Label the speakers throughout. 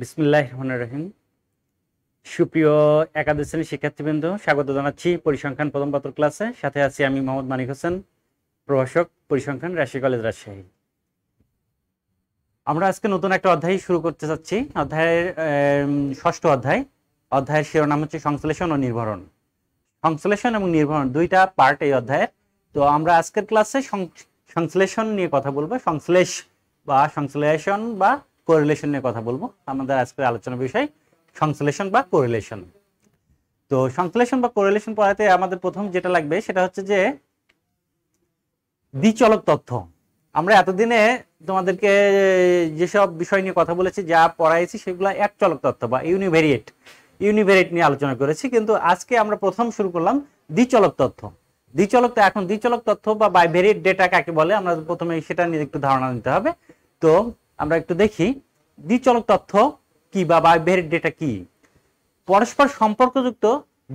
Speaker 1: বিসমুল্লাহ রহমান রহিম সুপ্রিয় একাদশ শ্রেণীর শিক্ষার্থীবৃন্দ স্বাগত জানাচ্ছি পরিসংখ্যান প্রথম পত্র ক্লাসে সাথে আছি আমি মোহাম্মদ মানিক হোসেন প্রভাষক পরিসংখ্যান রাশি কলেজ রাজশাহী আমরা আজকে নতুন একটা অধ্যায় শুরু করতে চাচ্ছি অধ্যায়ের ষষ্ঠ অধ্যায় অধ্যায়ের শিরোনাম হচ্ছে সংশ্লেষণ ও নির্ভরণ সংশ্লেষণ এবং নির্ভরণ দুইটা পার্ট এই অধ্যায়ের তো আমরা আজকের ক্লাসে সংশ্লেষণ নিয়ে কথা বলবো সংশ্লেষ বা সংশ্লেষণ বা কোরিলেশন নিয়ে কথা বলবো আমাদের আজকের আলোচনার বিষয় সংশ্লেষণ বা কোরিলেশন তো সংশ্লেষণ বা কোরিলেশন পড়াতে আমাদের প্রথম যেটা লাগবে সেটা হচ্ছে যে দ্বিচলক তথ্য আমরা এতদিনে তোমাদেরকে যেসব বিষয় নিয়ে কথা বলেছি যা পড়াইছি সেগুলো এক চলক তথ্য বা ইউনিভেরিয়েট ইউনিভেরিয়েট নিয়ে আলোচনা করেছি কিন্তু আজকে আমরা প্রথম শুরু করলাম দ্বিচলক তথ্য দ্বিচলক এখন দ্বিচলক তথ্য বা বাইভেরিয়েট ডেটা কাকে বলে আমরা প্রথমে সেটা নিয়ে একটু ধারণা নিতে হবে তো আমরা একটু দেখি দ্বিচলক তথ্য কি বা বাইভেরিড ডেটা কি পরস্পর সম্পর্কযুক্ত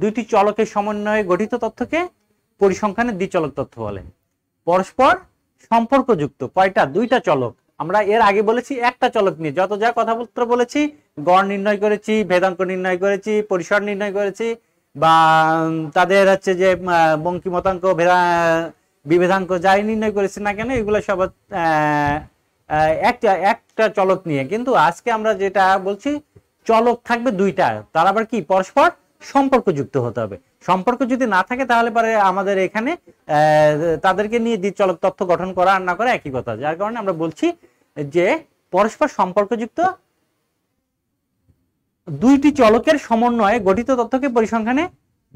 Speaker 1: দুইটি চলকের সমন্বয়ে গঠিত তথ্যকে পরিসংখ্যানের দ্বিচলক তথ্য বলে পরস্পর সম্পর্কযুক্ত কয়টা দুইটা চলক আমরা এর আগে বলেছি একটা চলক নিয়ে যত যা কথাপত্র বলেছি গড় নির্ণয় করেছি ভেদাঙ্ক নির্ণয় করেছি পরিসর নির্ণয় করেছি বা তাদের হচ্ছে যে বঙ্কিমতাঙ্ক ভেদা বিভেদাঙ্ক যাই নির্ণয় করেছে না কেন এগুলো সব একটা একটা চলক নিয়ে কিন্তু আজকে আমরা যেটা বলছি চলক থাকবে দুইটা তার আবার কি পরস্পর সম্পর্কযুক্ত হতে হবে সম্পর্ক যদি না থাকে তাহলে পরে আমাদের এখানে তাদেরকে নিয়ে চলক তথ্য গঠন করা আর না করা একই কথা যার কারণে আমরা বলছি যে পরস্পর সম্পর্কযুক্ত দুইটি চলকের সমন্বয়ে গঠিত তথ্যকে পরিসংখ্যানে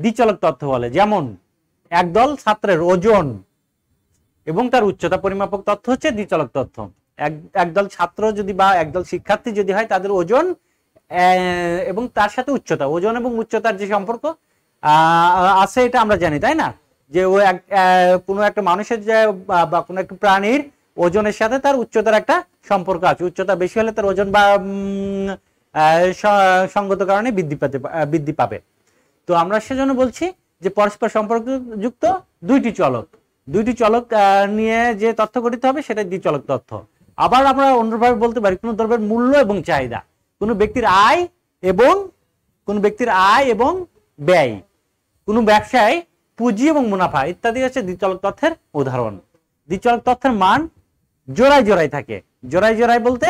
Speaker 1: দ্বিচলক তথ্য বলে যেমন একদল ছাত্রের ওজন এবং তার উচ্চতা পরিমাপক তথ্য হচ্ছে দ্বিচলক তথ্য একদল ছাত্র যদি বা একদল শিক্ষার্থী যদি হয় তাদের ওজন এবং তার সাথে উচ্চতা ওজন এবং উচ্চতার যে সম্পর্ক আছে এটা আমরা জানি তাই না যে ও এক কোনো একটা মানুষের যে বা কোনো একটা প্রাণীর ওজনের সাথে তার উচ্চতার একটা সম্পর্ক আছে উচ্চতা বেশি হলে তার ওজন বা সঙ্গত কারণে বৃদ্ধি পেতে বৃদ্ধি পাবে তো আমরা সেজন্য বলছি যে পরস্পর সম্পর্ক যুক্ত দুইটি চলক দুইটি চলক নিয়ে যে তথ্য গঠিত হবে সেটা দ্বিচলক তথ্য আবার আমরা অন্যভাবে বলতে পারি কোনো দ্রব্যের মূল্য এবং চাহিদা কোনো ব্যক্তির আয় এবং কোনো ব্যক্তির আয় এবং ব্যয় কোনো ব্যবসায় পুঁজি এবং মুনাফা ইত্যাদি হচ্ছে দ্বিতল তথ্যের উদাহরণ দ্বিতল তথ্যের মান জোড়ায় জোড়াই থাকে জোড়ায় জোড়াই বলতে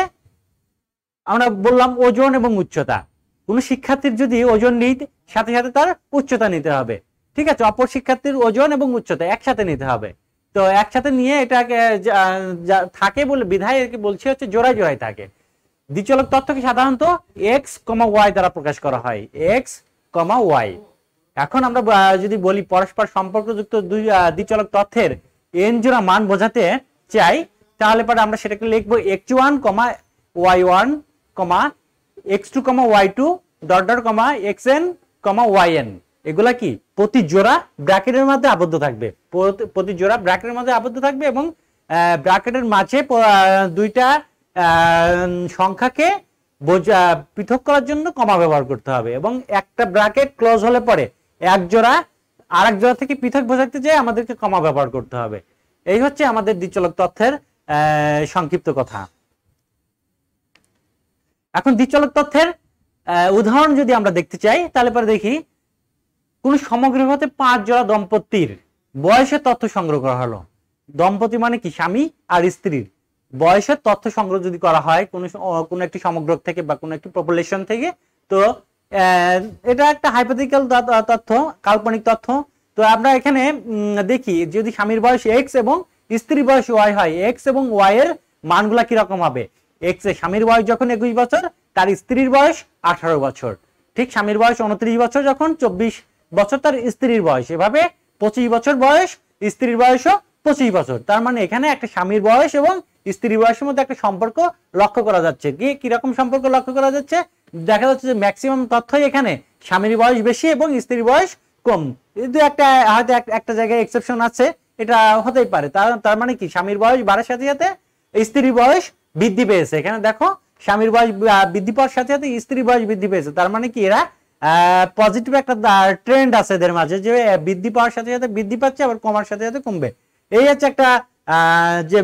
Speaker 1: আমরা বললাম ওজন এবং উচ্চতা কোনো শিক্ষার্থীর যদি ওজন নিই সাথে সাথে তার উচ্চতা নিতে হবে ঠিক আছে অপর শিক্ষার্থীর ওজন এবং উচ্চতা একসাথে নিতে হবে তো একসাথে নিয়ে এটাকে থাকে বলে বিধায় একে বলছি হচ্ছে জোড়ায় জোড়ায় থাকে দ্বিচলক তথ্যকে সাধারণত এক্স কমা ওয়াই দ্বারা প্রকাশ করা হয় এক্স কমা ওয়াই এখন আমরা যদি বলি পরস্পর সম্পর্কযুক্ত দুই দ্বিচলক তথ্যের এন জোড়া মান বোঝাতে চাই তাহলে পরে আমরা সেটাকে লিখবো X one comma Y one comma X two comma Y two dot dot comma X N comma Y N এগুলা কি প্রতি জোড়া ব্র্যাকেটের মধ্যে আবদ্ধ থাকবে প্রতি জোড়া ব্র্যাকেটের মধ্যে আবদ্ধ থাকবে এবং ব্র্যাকেটের মাঝে দুইটা সংখ্যাকে বোঝা পৃথক করার জন্য কমা ব্যবহার করতে হবে এবং একটা ব্র্যাকেট ক্লোজ হলে পরে এক জোড়া আর এক জোড়া থেকে পৃথক বোঝাতে যায় আমাদেরকে কমা ব্যবহার করতে হবে এই হচ্ছে আমাদের দ্বিচলক তথ্যের সংক্ষিপ্ত কথা এখন দ্বিচলক তথ্যের উদাহরণ যদি আমরা দেখতে চাই তাহলে পরে দেখি কোন হতে পাঁচ জোড়া দম্পতির বয়সের তথ্য সংগ্রহ করা হলো দম্পতি মানে কি স্বামী আর স্ত্রীর বয়সের তথ্য সংগ্রহ যদি করা হয় কোনো কোনো একটি সমগ্র থেকে বা কোনো একটি পপুলেশন থেকে তো এটা একটা হাইপোথিক্যাল তথ্য কাল্পনিক তথ্য তো আমরা এখানে দেখি যদি স্বামীর বয়স এক্স এবং স্ত্রীর বয়স ওয়াই হয় এক্স এবং ওয়াই এর মানগুলা কিরকম হবে এক্স এর স্বামীর বয়স যখন একুশ বছর তার স্ত্রীর বয়স আঠারো বছর ঠিক স্বামীর বয়স উনত্রিশ বছর যখন চব্বিশ বছর তার স্ত্রীর বয়স এভাবে পঁচিশ বছর বয়স স্ত্রীর বয়সও পঁচিশ বছর তার মানে এখানে একটা স্বামীর বয়স এবং স্ত্রীর বয়সের মধ্যে একটা সম্পর্ক লক্ষ্য করা যাচ্ছে কি কিরকম সম্পর্ক লক্ষ্য করা যাচ্ছে দেখা যাচ্ছে যে ম্যাক্সিমাম তথ্যই এখানে স্বামীর বয়স বেশি এবং স্ত্রীর বয়স কম কিন্তু একটা হয়তো একটা জায়গায় এক্সেপশন আছে এটা হতেই পারে তার তার মানে কি স্বামীর বয়স বাড়ার সাথে সাথে স্ত্রীর বয়স বৃদ্ধি পেয়েছে এখানে দেখো স্বামীর বয়স বৃদ্ধি পাওয়ার সাথে সাথে স্ত্রীর বয়স বৃদ্ধি পেয়েছে তার মানে কি এরা পজিটিভ একটা ট্রেন্ড আছে এদের মাঝে যে বৃদ্ধি পাওয়ার সাথে সাথে বৃদ্ধি পাচ্ছে আবার কমার সাথে সাথে কমবে এই হচ্ছে একটা যে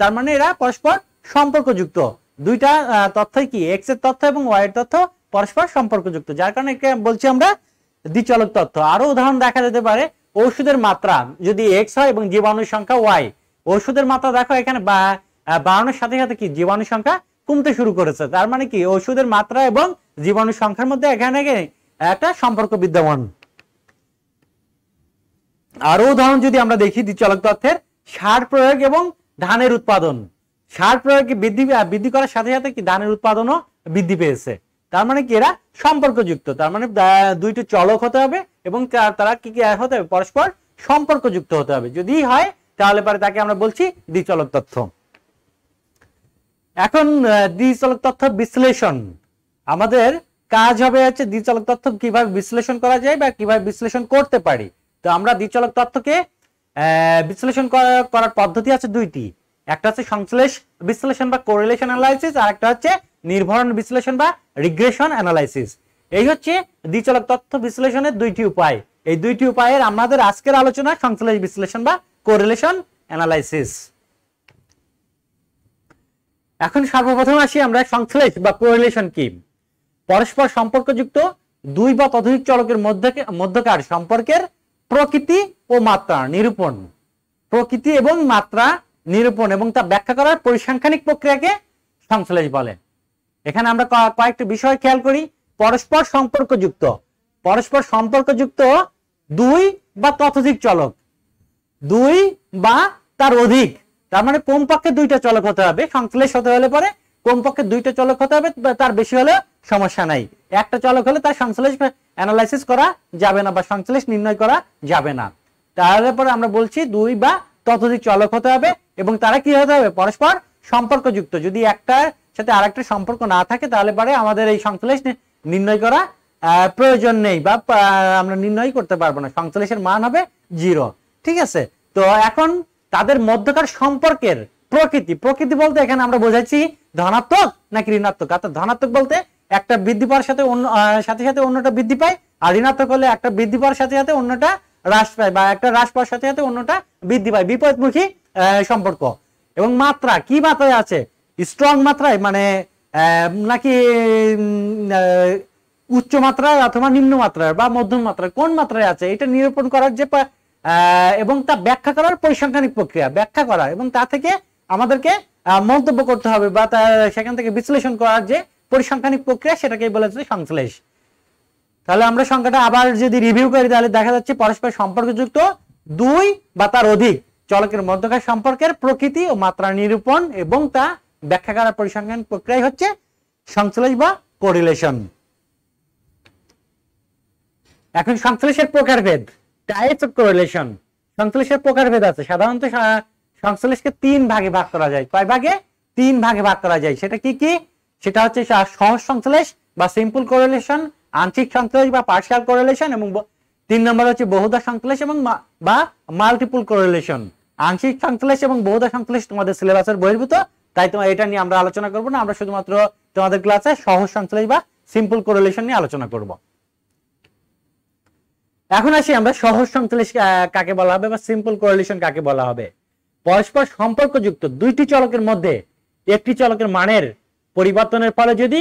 Speaker 1: তার মানে এরা পরস্পর সম্পর্কযুক্ত দুইটা তথ্যই কি এক্স এর তথ্য এবং ওয়াই এর তথ্য পরস্পর সম্পর্কযুক্ত যার কারণে বলছি আমরা দ্বিচলক তথ্য আরো উদাহরণ দেখা যেতে পারে ওষুধের মাত্রা যদি এক্স হয় এবং জীবাণুর সংখ্যা ওয়াই ওষুধের মাত্রা দেখো এখানে বাড়ানোর সাথে সাথে কি জীবাণু সংখ্যা কমতে শুরু করেছে তার মানে কি ওষুধের মাত্রা এবং জীবাণু সংখ্যার মধ্যে এখানে একটা সম্পর্ক বিদ্যমান আরো উদাহরণ যদি আমরা দেখি চলক তথ্যের সার প্রয়োগ এবং ধানের উৎপাদন সার প্রয়োগ বৃদ্ধি বৃদ্ধি করার সাথে সাথে কি ধানের উৎপাদনও বৃদ্ধি পেয়েছে তার মানে কি এরা সম্পর্কযুক্ত তার মানে দুইটি চলক হতে হবে এবং তারা কি কি হতে হবে পরস্পর সম্পর্কযুক্ত হতে হবে যদি হয় তাহলে পরে তাকে আমরা বলছি দ্বিচলক তথ্য এখন দ্বিচলক তথ্য বিশ্লেষণ আমাদের কাজ হবে হচ্ছে দ্বিচলক তথ্য কিভাবে বিশ্লেষণ করা যায় বা কিভাবে বিশ্লেষণ করতে পারি তো আমরা দ্বিচলক তথ্যকে বিশ্লেষণ করার পদ্ধতি আছে দুইটি একটা হচ্ছে সংশ্লেষ বিশ্লেষণ বা কোরিলেশন অ্যানালাইসিস আর একটা হচ্ছে নির্ভরণ বিশ্লেষণ বা রিগ্রেশন অ্যানালাইসিস এই হচ্ছে দ্বিচলক তথ্য বিশ্লেষণের দুইটি উপায় এই দুইটি উপায়ের আমাদের আজকের আলোচনা সংশ্লেষ বিশ্লেষণ বা কোরিলেশন অ্যানালাইসিস এখন সর্বপ্রথম আসি আমরা সংশ্লেষ বা কোরিলেশন কি পরস্পর সম্পর্কযুক্ত দুই বা ততধিক চলকের মধ্যকার সম্পর্কের প্রকৃতি ও মাত্রা নিরূপণ প্রকৃতি এবং মাত্রা নিরূপণ এবং তা ব্যাখ্যা করার পরিসংখ্যানিক প্রক্রিয়াকে সংশ্লেষ বলে এখানে আমরা কয়েকটি বিষয় খেয়াল করি পরস্পর সম্পর্কযুক্ত পরস্পর সম্পর্কযুক্ত দুই বা ততধিক চলক দুই বা তার অধিক তার মানে পক্ষে দুইটা চলক হতে হবে সংশ্লেষ হতে হলে পরে পক্ষে দুইটা চলক হতে হবে তার বেশি হলে সমস্যা নাই একটা চলক হলে তার সংশ্লেষ অ্যানালাইসিস করা যাবে না বা সংশ্লেষ নির্ণয় করা যাবে না তারপরে আমরা বলছি দুই বা ততোধিক চলক হতে হবে এবং তারা কি হতে হবে পরস্পর সম্পর্কযুক্ত যদি একটার সাথে আর একটা সম্পর্ক না থাকে তাহলে পরে আমাদের এই সংশ্লেষ নির্ণয় করা প্রয়োজন নেই বা আমরা নির্ণয় করতে পারবো না সংশ্লেষের মান হবে জিরো ঠিক আছে তো এখন তাদের মধ্যকার সম্পর্কের প্রকৃতি প্রকৃতি বলতে এখানে আমরা বোঝাচ্ছি ধনাত্মক নাকি ঋণাত্মক অর্থাৎ ধনাত্মক বলতে একটা বৃদ্ধি পাওয়ার সাথে অন্য সাথে সাথে অন্যটা বৃদ্ধি পায় আর ঋণাত্মক হলে একটা বৃদ্ধি পাওয়ার সাথে সাথে অন্যটা হ্রাস পায় বা একটা হ্রাস পাওয়ার সাথে সাথে অন্যটা বৃদ্ধি পায় বিপরীতমুখী সম্পর্ক এবং মাত্রা কি মাত্রায় আছে স্ট্রং মাত্রায় মানে নাকি উচ্চ মাত্রায় অথবা নিম্ন মাত্রায় বা মধ্যম মাত্রায় কোন মাত্রায় আছে এটা নিরূপণ করার যে এবং তা ব্যাখ্যা করার পরিসংখ্যানিক প্রক্রিয়া ব্যাখ্যা করা এবং তা থেকে আমাদেরকে মন্তব্য করতে হবে বা তা সেখান থেকে বিশ্লেষণ করার যে পরিসংখ্যানিক প্রক্রিয়া সেটাকেই বলা হচ্ছে সংশ্লেষ তাহলে আমরা সংখ্যাটা আবার যদি রিভিউ করি তাহলে দেখা যাচ্ছে পরস্পর সম্পর্কযুক্ত দুই বা তার অধিক চলকের মধ্যকার সম্পর্কের প্রকৃতি ও মাত্রা নিরূপণ এবং তা ব্যাখ্যা করার পরিসংখ্যান প্রক্রিয়াই হচ্ছে সংশ্লেষ বা কোরিলেশন এখন সংশ্লেষের প্রকারভেদ টাইপস অফ কোরিলেশন সংশ্লেষের প্রকারভেদ আছে সাধারণত সংশ্লেষকে তিন ভাগে ভাগ করা যায় কয় ভাগে তিন ভাগে ভাগ করা যায় সেটা কি কি সেটা হচ্ছে সহজ সংশ্লেষ বা সিম্পল কোরিলেশন আংশিক সংশ্লেষ বা পার্শিয়াল কোরিলেশন এবং তিন নম্বর হচ্ছে বহুদা সংশ্লেষ এবং বা মাল্টিপল কোরিলেশন আংশিক সংশ্লেষ এবং বহুদা সংশ্লেষ তোমাদের সিলেবাসের বহির্ভূত তাই তোমার এটা নিয়ে আমরা আলোচনা করব না আমরা শুধুমাত্র তোমাদের ক্লাসে সহজ সংশ্লেষ বা সিম্পল কোরিলেশন নিয়ে আলোচনা করব এখন আসি আমরা সহজ সংশ্লেষ কাকে বলা হবে বা সিম্পল কোরিলেশন কাকে বলা হবে পরস্পর সম্পর্কযুক্ত দুইটি চলকের মধ্যে একটি চলকের মানের পরিবর্তনের ফলে যদি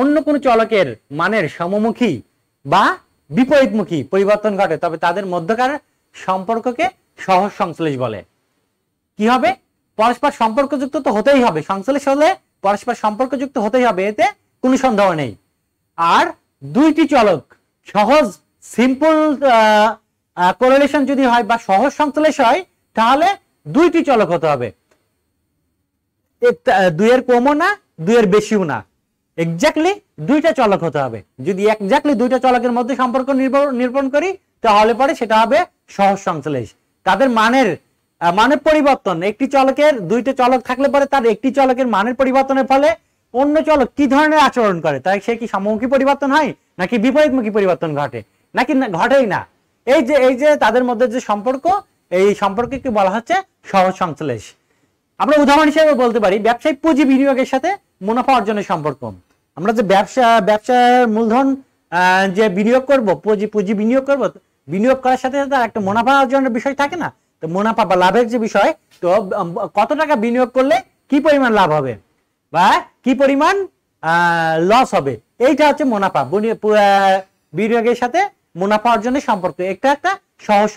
Speaker 1: অন্য কোনো চলকের মানের সমমুখী বা বিপরীতমুখী পরিবর্তন ঘটে তবে তাদের মধ্যকার সম্পর্ককে সহজ সংশ্লেষ বলে কি হবে পরস্পর সম্পর্কযুক্ত তো হতেই হবে সংশ্লেষ হলে পরস্পর সম্পর্কযুক্ত হতেই হবে এতে কোনো সন্দেহ নেই আর দুইটি চলক সহজ সিম্পল কোরেলেশন যদি হয় বা সহজ সংশ্লেষ হয় তাহলে দুইটি চলক হতে হবে দুইয়ের কমও না দুইয়ের বেশিও না এক্স্যাক্টলি দুইটা চলক হতে হবে যদি একজাক্টলি দুইটা চলকের মধ্যে সম্পর্ক নির্ভর করি তাহলে পরে সেটা হবে সহজ সংশ্লেষ তাদের মানের মানের পরিবর্তন একটি চলকের দুইটা চলক থাকলে পরে তার একটি চলকের মানের পরিবর্তনের ফলে অন্য চলক কি ধরনের আচরণ করে তাই সে কি সমমুখী পরিবর্তন হয় নাকি বিপরীতমুখী পরিবর্তন ঘটে নাকি ঘটেই না এই যে এই যে তাদের মধ্যে যে সম্পর্ক এই সম্পর্কে কি বলা হচ্ছে সহজ সংশ্লেষ আমরা উদাহরণ হিসেবে বলতে পারি ব্যবসায়িক পুঁজি বিনিয়োগের সাথে মুনাফা অর্জনের সম্পর্ক আমরা যে ব্যবসা ব্যবসার মূলধন যে বিনিয়োগ করব পুঁজি পুঁজি বিনিয়োগ করব বিনিয়োগ করার সাথে সাথে একটা মুনাফা অর্জনের বিষয় থাকে না তো মুনাফা বা লাভের যে বিষয় তো কত টাকা বিনিয়োগ করলে কি পরিমাণ লাভ হবে বা কি পরিমাণ লস হবে এইটা হচ্ছে মুনাফা বিনিয়োগের সাথে মুনাফা অর্জনের সম্পর্ক একটা একটা সহজ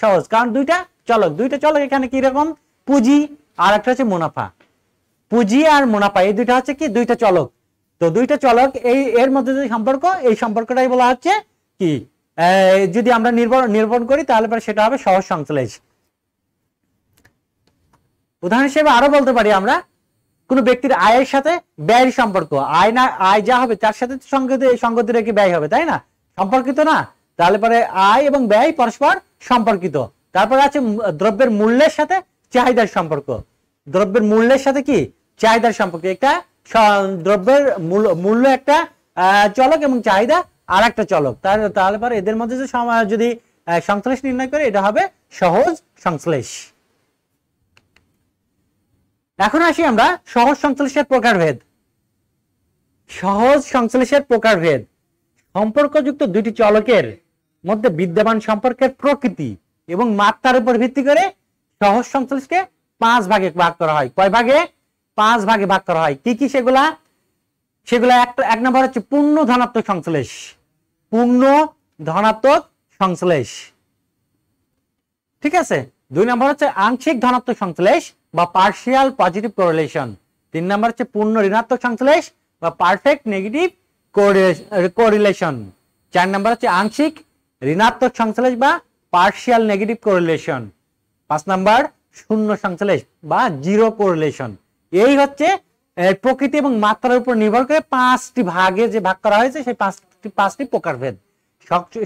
Speaker 1: সহজ কারণ দুইটা চলক দুইটা চলক এখানে কি রকম পুঁজি আর একটা হচ্ছে মুনাফা পুঁজি আর মুনাফা এই দুইটা হচ্ছে কি দুইটা চলক তো দুইটা চলক এই এর মধ্যে যে সম্পর্ক এই সম্পর্কটাই বলা হচ্ছে কি যদি আমরা নির্ভর নির্ভর করি তাহলে পরে সেটা হবে সহজ সংশ্লেষ উদাহরণ হিসেবে আরো বলতে পারি আমরা কোন ব্যক্তির আয়ের সাথে ব্যয়ের সম্পর্ক আয় না আয় যা হবে তার সাথে সঙ্গতি সঙ্গতি রেখে ব্যয় হবে তাই না সম্পর্কিত না তাহলে পরে আয় এবং ব্যয় পরস্পর সম্পর্কিত তারপরে আছে দ্রব্যের মূল্যের সাথে চাহিদার সম্পর্ক দ্রব্যের মূল্যের সাথে কি চাহিদার সম্পর্কে একটা দ্রব্যের মূল্য একটা চলক এবং চাহিদা আর একটা চলক তাহলে পরে এদের মধ্যে যে যদি সংশ্লেষ নির্ণয় করে এটা হবে সহজ সংশ্লেষ এখন আসি আমরা সহজ সংশ্লেষের প্রকারভেদ সহজ সংশ্লেষের প্রকারভেদ সম্পর্কযুক্ত দুইটি চলকের মধ্যে বিদ্যমান সম্পর্কের প্রকৃতি এবং মাত্রার উপর ভিত্তি করে সহজ সংশ্লেষকে পাঁচ ভাগে ভাগ করা হয় কয় ভাগে পাঁচ ভাগে ভাগ করা হয় কি কি সেগুলা সেগুলা একটা এক নম্বর হচ্ছে পূর্ণ ধনাত্মক সংশ্লেষ পূর্ণ ধনাত্মক সংশ্লেষ ঠিক আছে দুই নম্বর হচ্ছে আংশিক ধনাত্মক সংশ্লেষ বা পার্শিয়াল পজিটিভ কোরিলেশন তিন নম্বর হচ্ছে পূর্ণ ঋণাত্মক সংশ্লেষ বা পারফেক্ট নেগেটিভ কোরিলেশন চার নম্বর হচ্ছে আংশিক ঋণাত্মক সংশ্লেষ বা পার্শিয়াল নেগেটিভ কোরিলেশন পাঁচ নম্বর শূন্য সংশ্লেষ বা জিরো কোরলেশন এই হচ্ছে প্রকৃতি এবং মাত্রার উপর নির্ভর করে পাঁচটি ভাগে যে ভাগ করা হয়েছে সেই পাঁচটি পাঁচটি প্রকারভেদ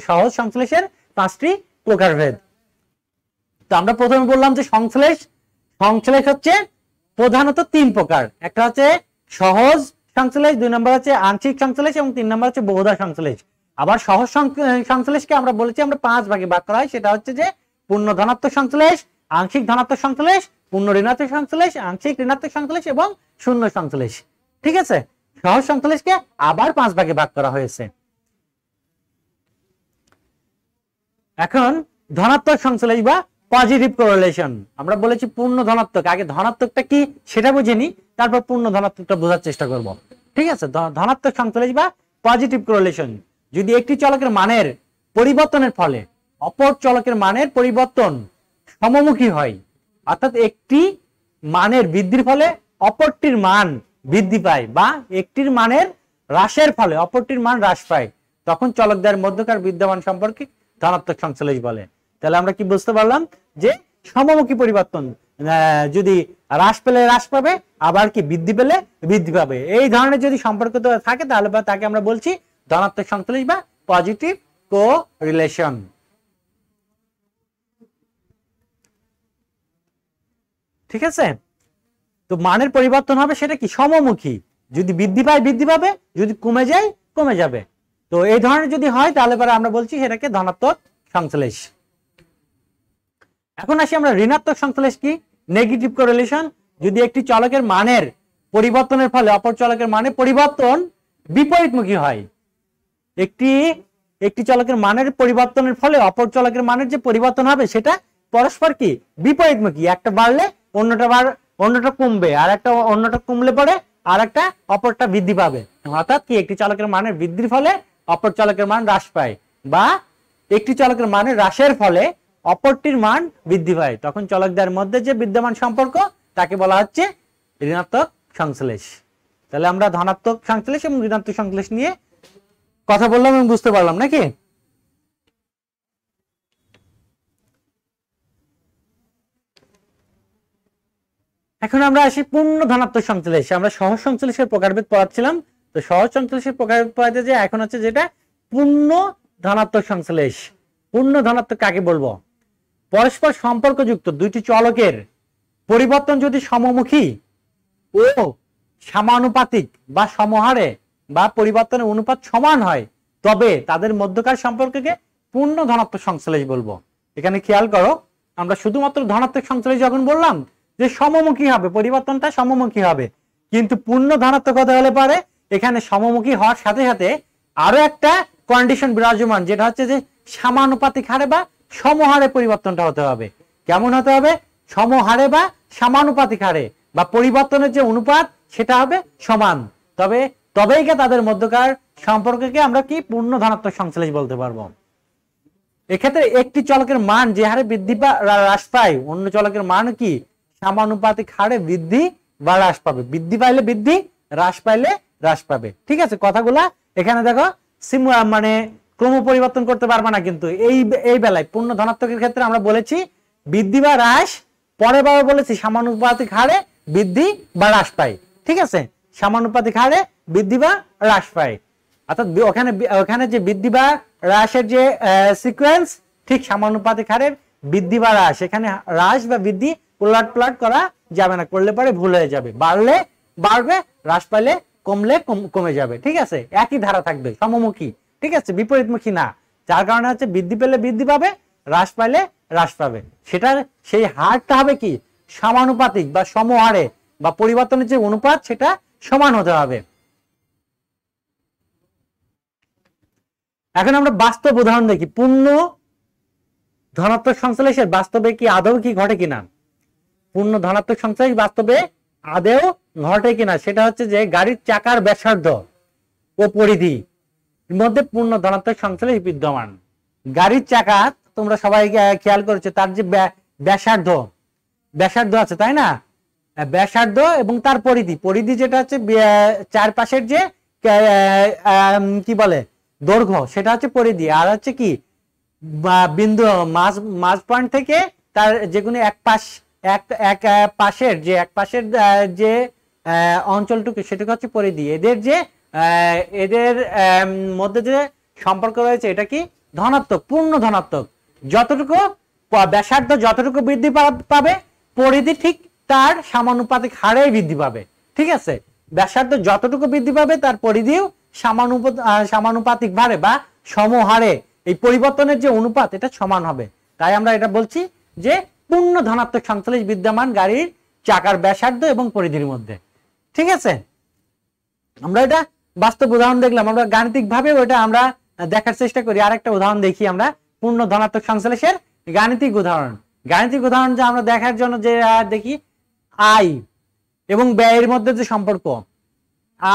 Speaker 1: সহজ সংশ্লেষের পাঁচটি প্রকারভেদ তো আমরা প্রথমে বললাম যে সংশ্লেষ সংশ্লেষ হচ্ছে প্রধানত তিন প্রকার একটা হচ্ছে সহজ সংশ্লেষ দুই নম্বর হচ্ছে আংশিক সংশ্লেষ এবং তিন নম্বর হচ্ছে বহুধা সংশ্লেষ আবার সহজ সংশ্লেষকে আমরা বলেছি আমরা পাঁচ ভাগে ভাগ করা হয় সেটা হচ্ছে যে পূর্ণ ধনাত্মক সংশ্লেষ আংশিক ধনাত্মক সংশ্লেষ পূর্ণ ঋণাত্মক সংশ্লেষ আংশিক ঋণাত্মক সংশ্লেষ এবং শূন্য সংশ্লেষ ঠিক আছে সহজ সংশ্লেষকে আবার পাঁচ ভাগে ভাগ করা হয়েছে এখন ধনাত্মক সংশ্লেষ বা পজিটিভ কোরলেশন আমরা বলেছি পূর্ণ ধনাত্মক আগে ধনাত্মকটা কি সেটা বুঝিনি তারপর পূর্ণ ধনাত্মকটা বোঝার চেষ্টা করব ঠিক আছে ধনাত্মক সংশ্লেষ বা পজিটিভ কোরলেশন যদি একটি চলকের মানের পরিবর্তনের ফলে অপর চলকের মানের পরিবর্তন সমমুখী হয় অর্থাৎ একটি মানের বৃদ্ধির ফলে অপরটির মান বৃদ্ধি পায় বা একটির মানের হ্রাসের ফলে অপরটির মান হ্রাস পায় তখন চলকদের মধ্যকার বিদ্যমান সম্পর্কে ধনাত্মক সংশ্লেষ বলে তাহলে আমরা কি বুঝতে পারলাম যে সমমুখী পরিবর্তন যদি হ্রাস পেলে হ্রাস পাবে আবার কি বৃদ্ধি পেলে বৃদ্ধি পাবে এই ধরনের যদি সম্পর্ক থাকে তাহলে তাকে আমরা বলছি ধনাত্মক সংশ্লেষ বা পজিটিভ কো রিলেশন ঠিক আছে তো মানের পরিবর্তন হবে সেটা কি সমমুখী যদি বৃদ্ধি পায় বৃদ্ধি পাবে যদি কমে যায় কমে যাবে তো এই ধরনের যদি হয় তাহলে পরে আমরা বলছি সেটাকে ধনাত্মক সংশ্লেষ এখন আসি আমরা ঋণাত্মক সংশ্লেষ কি নেগেটিভ কোরিলেশন যদি একটি চলকের মানের পরিবর্তনের ফলে অপর চলকের মানে পরিবর্তন বিপরীতমুখী হয় একটি একটি চলকের মানের পরিবর্তনের ফলে অপর চলকের মানের যে পরিবর্তন হবে সেটা পরস্পর কি বিপরীতমুখী একটা বাড়লে অন্যটা বার অন্যটা কমবে আর একটা অন্যটা কমলে পরে আর একটা অপরটা বৃদ্ধি পাবে অর্থাৎ কি একটি চালকের মানের বৃদ্ধির ফলে অপর চালকের মান হ্রাস পায় বা একটি চালকের মানের হ্রাসের ফলে অপরটির মান বৃদ্ধি পায় তখন চালকদের মধ্যে যে বিদ্যমান সম্পর্ক তাকে বলা হচ্ছে ঋণাত্মক সংশ্লেষ তাহলে আমরা ধনাত্মক সংশ্লেষ এবং ঋণাত্মক সংশ্লেষ নিয়ে কথা বললাম এবং বুঝতে পারলাম নাকি এখন আমরা আসি পূর্ণ ধনাত্মক সংশ্লেষে আমরা সহজ সংশ্লেষের প্রকারভেদ পড়াচ্ছিলাম তো সহজ সংশ্লেষের প্রকারভেদ পড়াতে যে এখন হচ্ছে যেটা পূর্ণ ধনাত্মক সংশ্লেষ পূর্ণ ধনাত্মক কাকে বলবো পরস্পর সম্পর্কযুক্ত দুইটি চলকের পরিবর্তন যদি সমমুখী ও সমানুপাতিক বা সমহারে বা পরিবর্তনের অনুপাত সমান হয় তবে তাদের মধ্যকার সম্পর্ককে পূর্ণ ধনাত্মক সংশ্লেষ বলবো এখানে খেয়াল করো আমরা শুধুমাত্র ধনাত্মক সংশ্লেষ যখন বললাম যে সমমুখী হবে পরিবর্তনটা সমমুখী হবে কিন্তু পূর্ণ ধনাত্মক হতে হলে পারে এখানে সমমুখী হওয়ার সাথে সাথে আরো একটা কন্ডিশন বিরাজমান যেটা হচ্ছে যে সামানুপাতিক হারে বা সমহারে পরিবর্তনটা হতে হবে কেমন হতে হবে সমহারে বা সামানুপাতিক হারে বা পরিবর্তনের যে অনুপাত সেটা হবে সমান তবে তবেই কে তাদের মধ্যকার সম্পর্ককে আমরা কি পূর্ণ ধনাত্মক সংশ্লেষ বলতে পারবো এক্ষেত্রে একটি চলকের মান যে হারে বৃদ্ধি বা হ্রাস পায় অন্য চলকের মান কি সমানুপাতিক হারে বৃদ্ধি বা হ্রাস পাবে বৃদ্ধি পাইলে বৃদ্ধি হ্রাস পাইলে হ্রাস পাবে ঠিক আছে কথাগুলা এখানে দেখো মানে ক্রম পরিবর্তন করতে পারবে না কিন্তু এই এই বেলায় পূর্ণ ধনাত্মকের ক্ষেত্রে আমরা বলেছি বৃদ্ধি বা হ্রাস পরে বারে বলেছি সমানুপাতিক হারে বৃদ্ধি বা হ্রাস পায় ঠিক আছে সমানুপাতিক হারে বৃদ্ধি বা হ্রাস পায় অর্থাৎ ওখানে ওখানে যে বৃদ্ধি বা হ্রাসের যে সিকোয়েন্স ঠিক সমানুপাতিক হারের বৃদ্ধি বা হ্রাস এখানে হ্রাস বা বৃদ্ধি প্লট প্লাট করা যাবে না করলে পরে ভুল হয়ে যাবে বাড়লে বাড়বে হ্রাস পাইলে কমলে কমে যাবে ঠিক আছে একই ধারা থাকবে সমমুখী ঠিক আছে বিপরীতমুখী না যার কারণে হচ্ছে বৃদ্ধি পেলে বৃদ্ধি পাবে হ্রাস পাইলে হ্রাস পাবে সেটার সেই হারটা হবে কি সমানুপাতিক বা সমহারে বা পরিবর্তনের যে অনুপাত সেটা সমান হতে হবে এখন আমরা বাস্তব উদাহরণ দেখি পূর্ণ ধনাত্মক সংশ্লেষের বাস্তবে কি আদৌ কি ঘটে কিনা পূর্ণ ধনাত্মক সংখ্যা বাস্তবে আদেও ঘটে কিনা সেটা হচ্ছে যে গাড়ির চাকার ব্যাসার্ধ ও পরিধি মধ্যে পূর্ণ ধনাত্মক সংখ্যা বিদ্যমান গাড়ির চাকা তোমরা সবাই খেয়াল করেছো তার যে ব্যাসার্ধ ব্যাসার্ধ আছে তাই না ব্যাসার্ধ এবং তার পরিধি পরিধি যেটা হচ্ছে চারপাশের যে কি বলে দৈর্ঘ্য সেটা হচ্ছে পরিধি আর হচ্ছে কি বিন্দু মাঝ মাঝ পয়েন্ট থেকে তার যে কোনো এক পাশ এক এক পাশের যে এক পাশের যে অঞ্চলটুকু সেটুকু হচ্ছে পরিধি এদের যে এদের মধ্যে যে সম্পর্ক রয়েছে এটা কি ধনাত্মক পূর্ণ ধনাত্মক যতটুকু ব্যাসার্ধ যতটুকু বৃদ্ধি পাবে পরিধি ঠিক তার সামানুপাতিক হারে বৃদ্ধি পাবে ঠিক আছে ব্যাসার্ধ যতটুকু বৃদ্ধি পাবে তার পরিধিও সামানুপ সামানুপাতিক ভারে বা সমহারে এই পরিবর্তনের যে অনুপাত এটা সমান হবে তাই আমরা এটা বলছি যে পূর্ণ ধনাত্মক সংশ্লেষ বিদ্যমান গাড়ির চাকার ব্যাসার্ধ এবং পরিধির মধ্যে ঠিক আছে আমরা এটা বাস্তব উদাহরণ দেখলাম আমরা গাণিতিক ভাবে ওটা আমরা দেখার চেষ্টা করি আর একটা উদাহরণ দেখি আমরা পূর্ণ ধনাত্মক সংশ্লেষের গাণিতিক উদাহরণ গাণিতিক উদাহরণ যা আমরা দেখার জন্য যে দেখি আয় এবং ব্যয়ের মধ্যে যে সম্পর্ক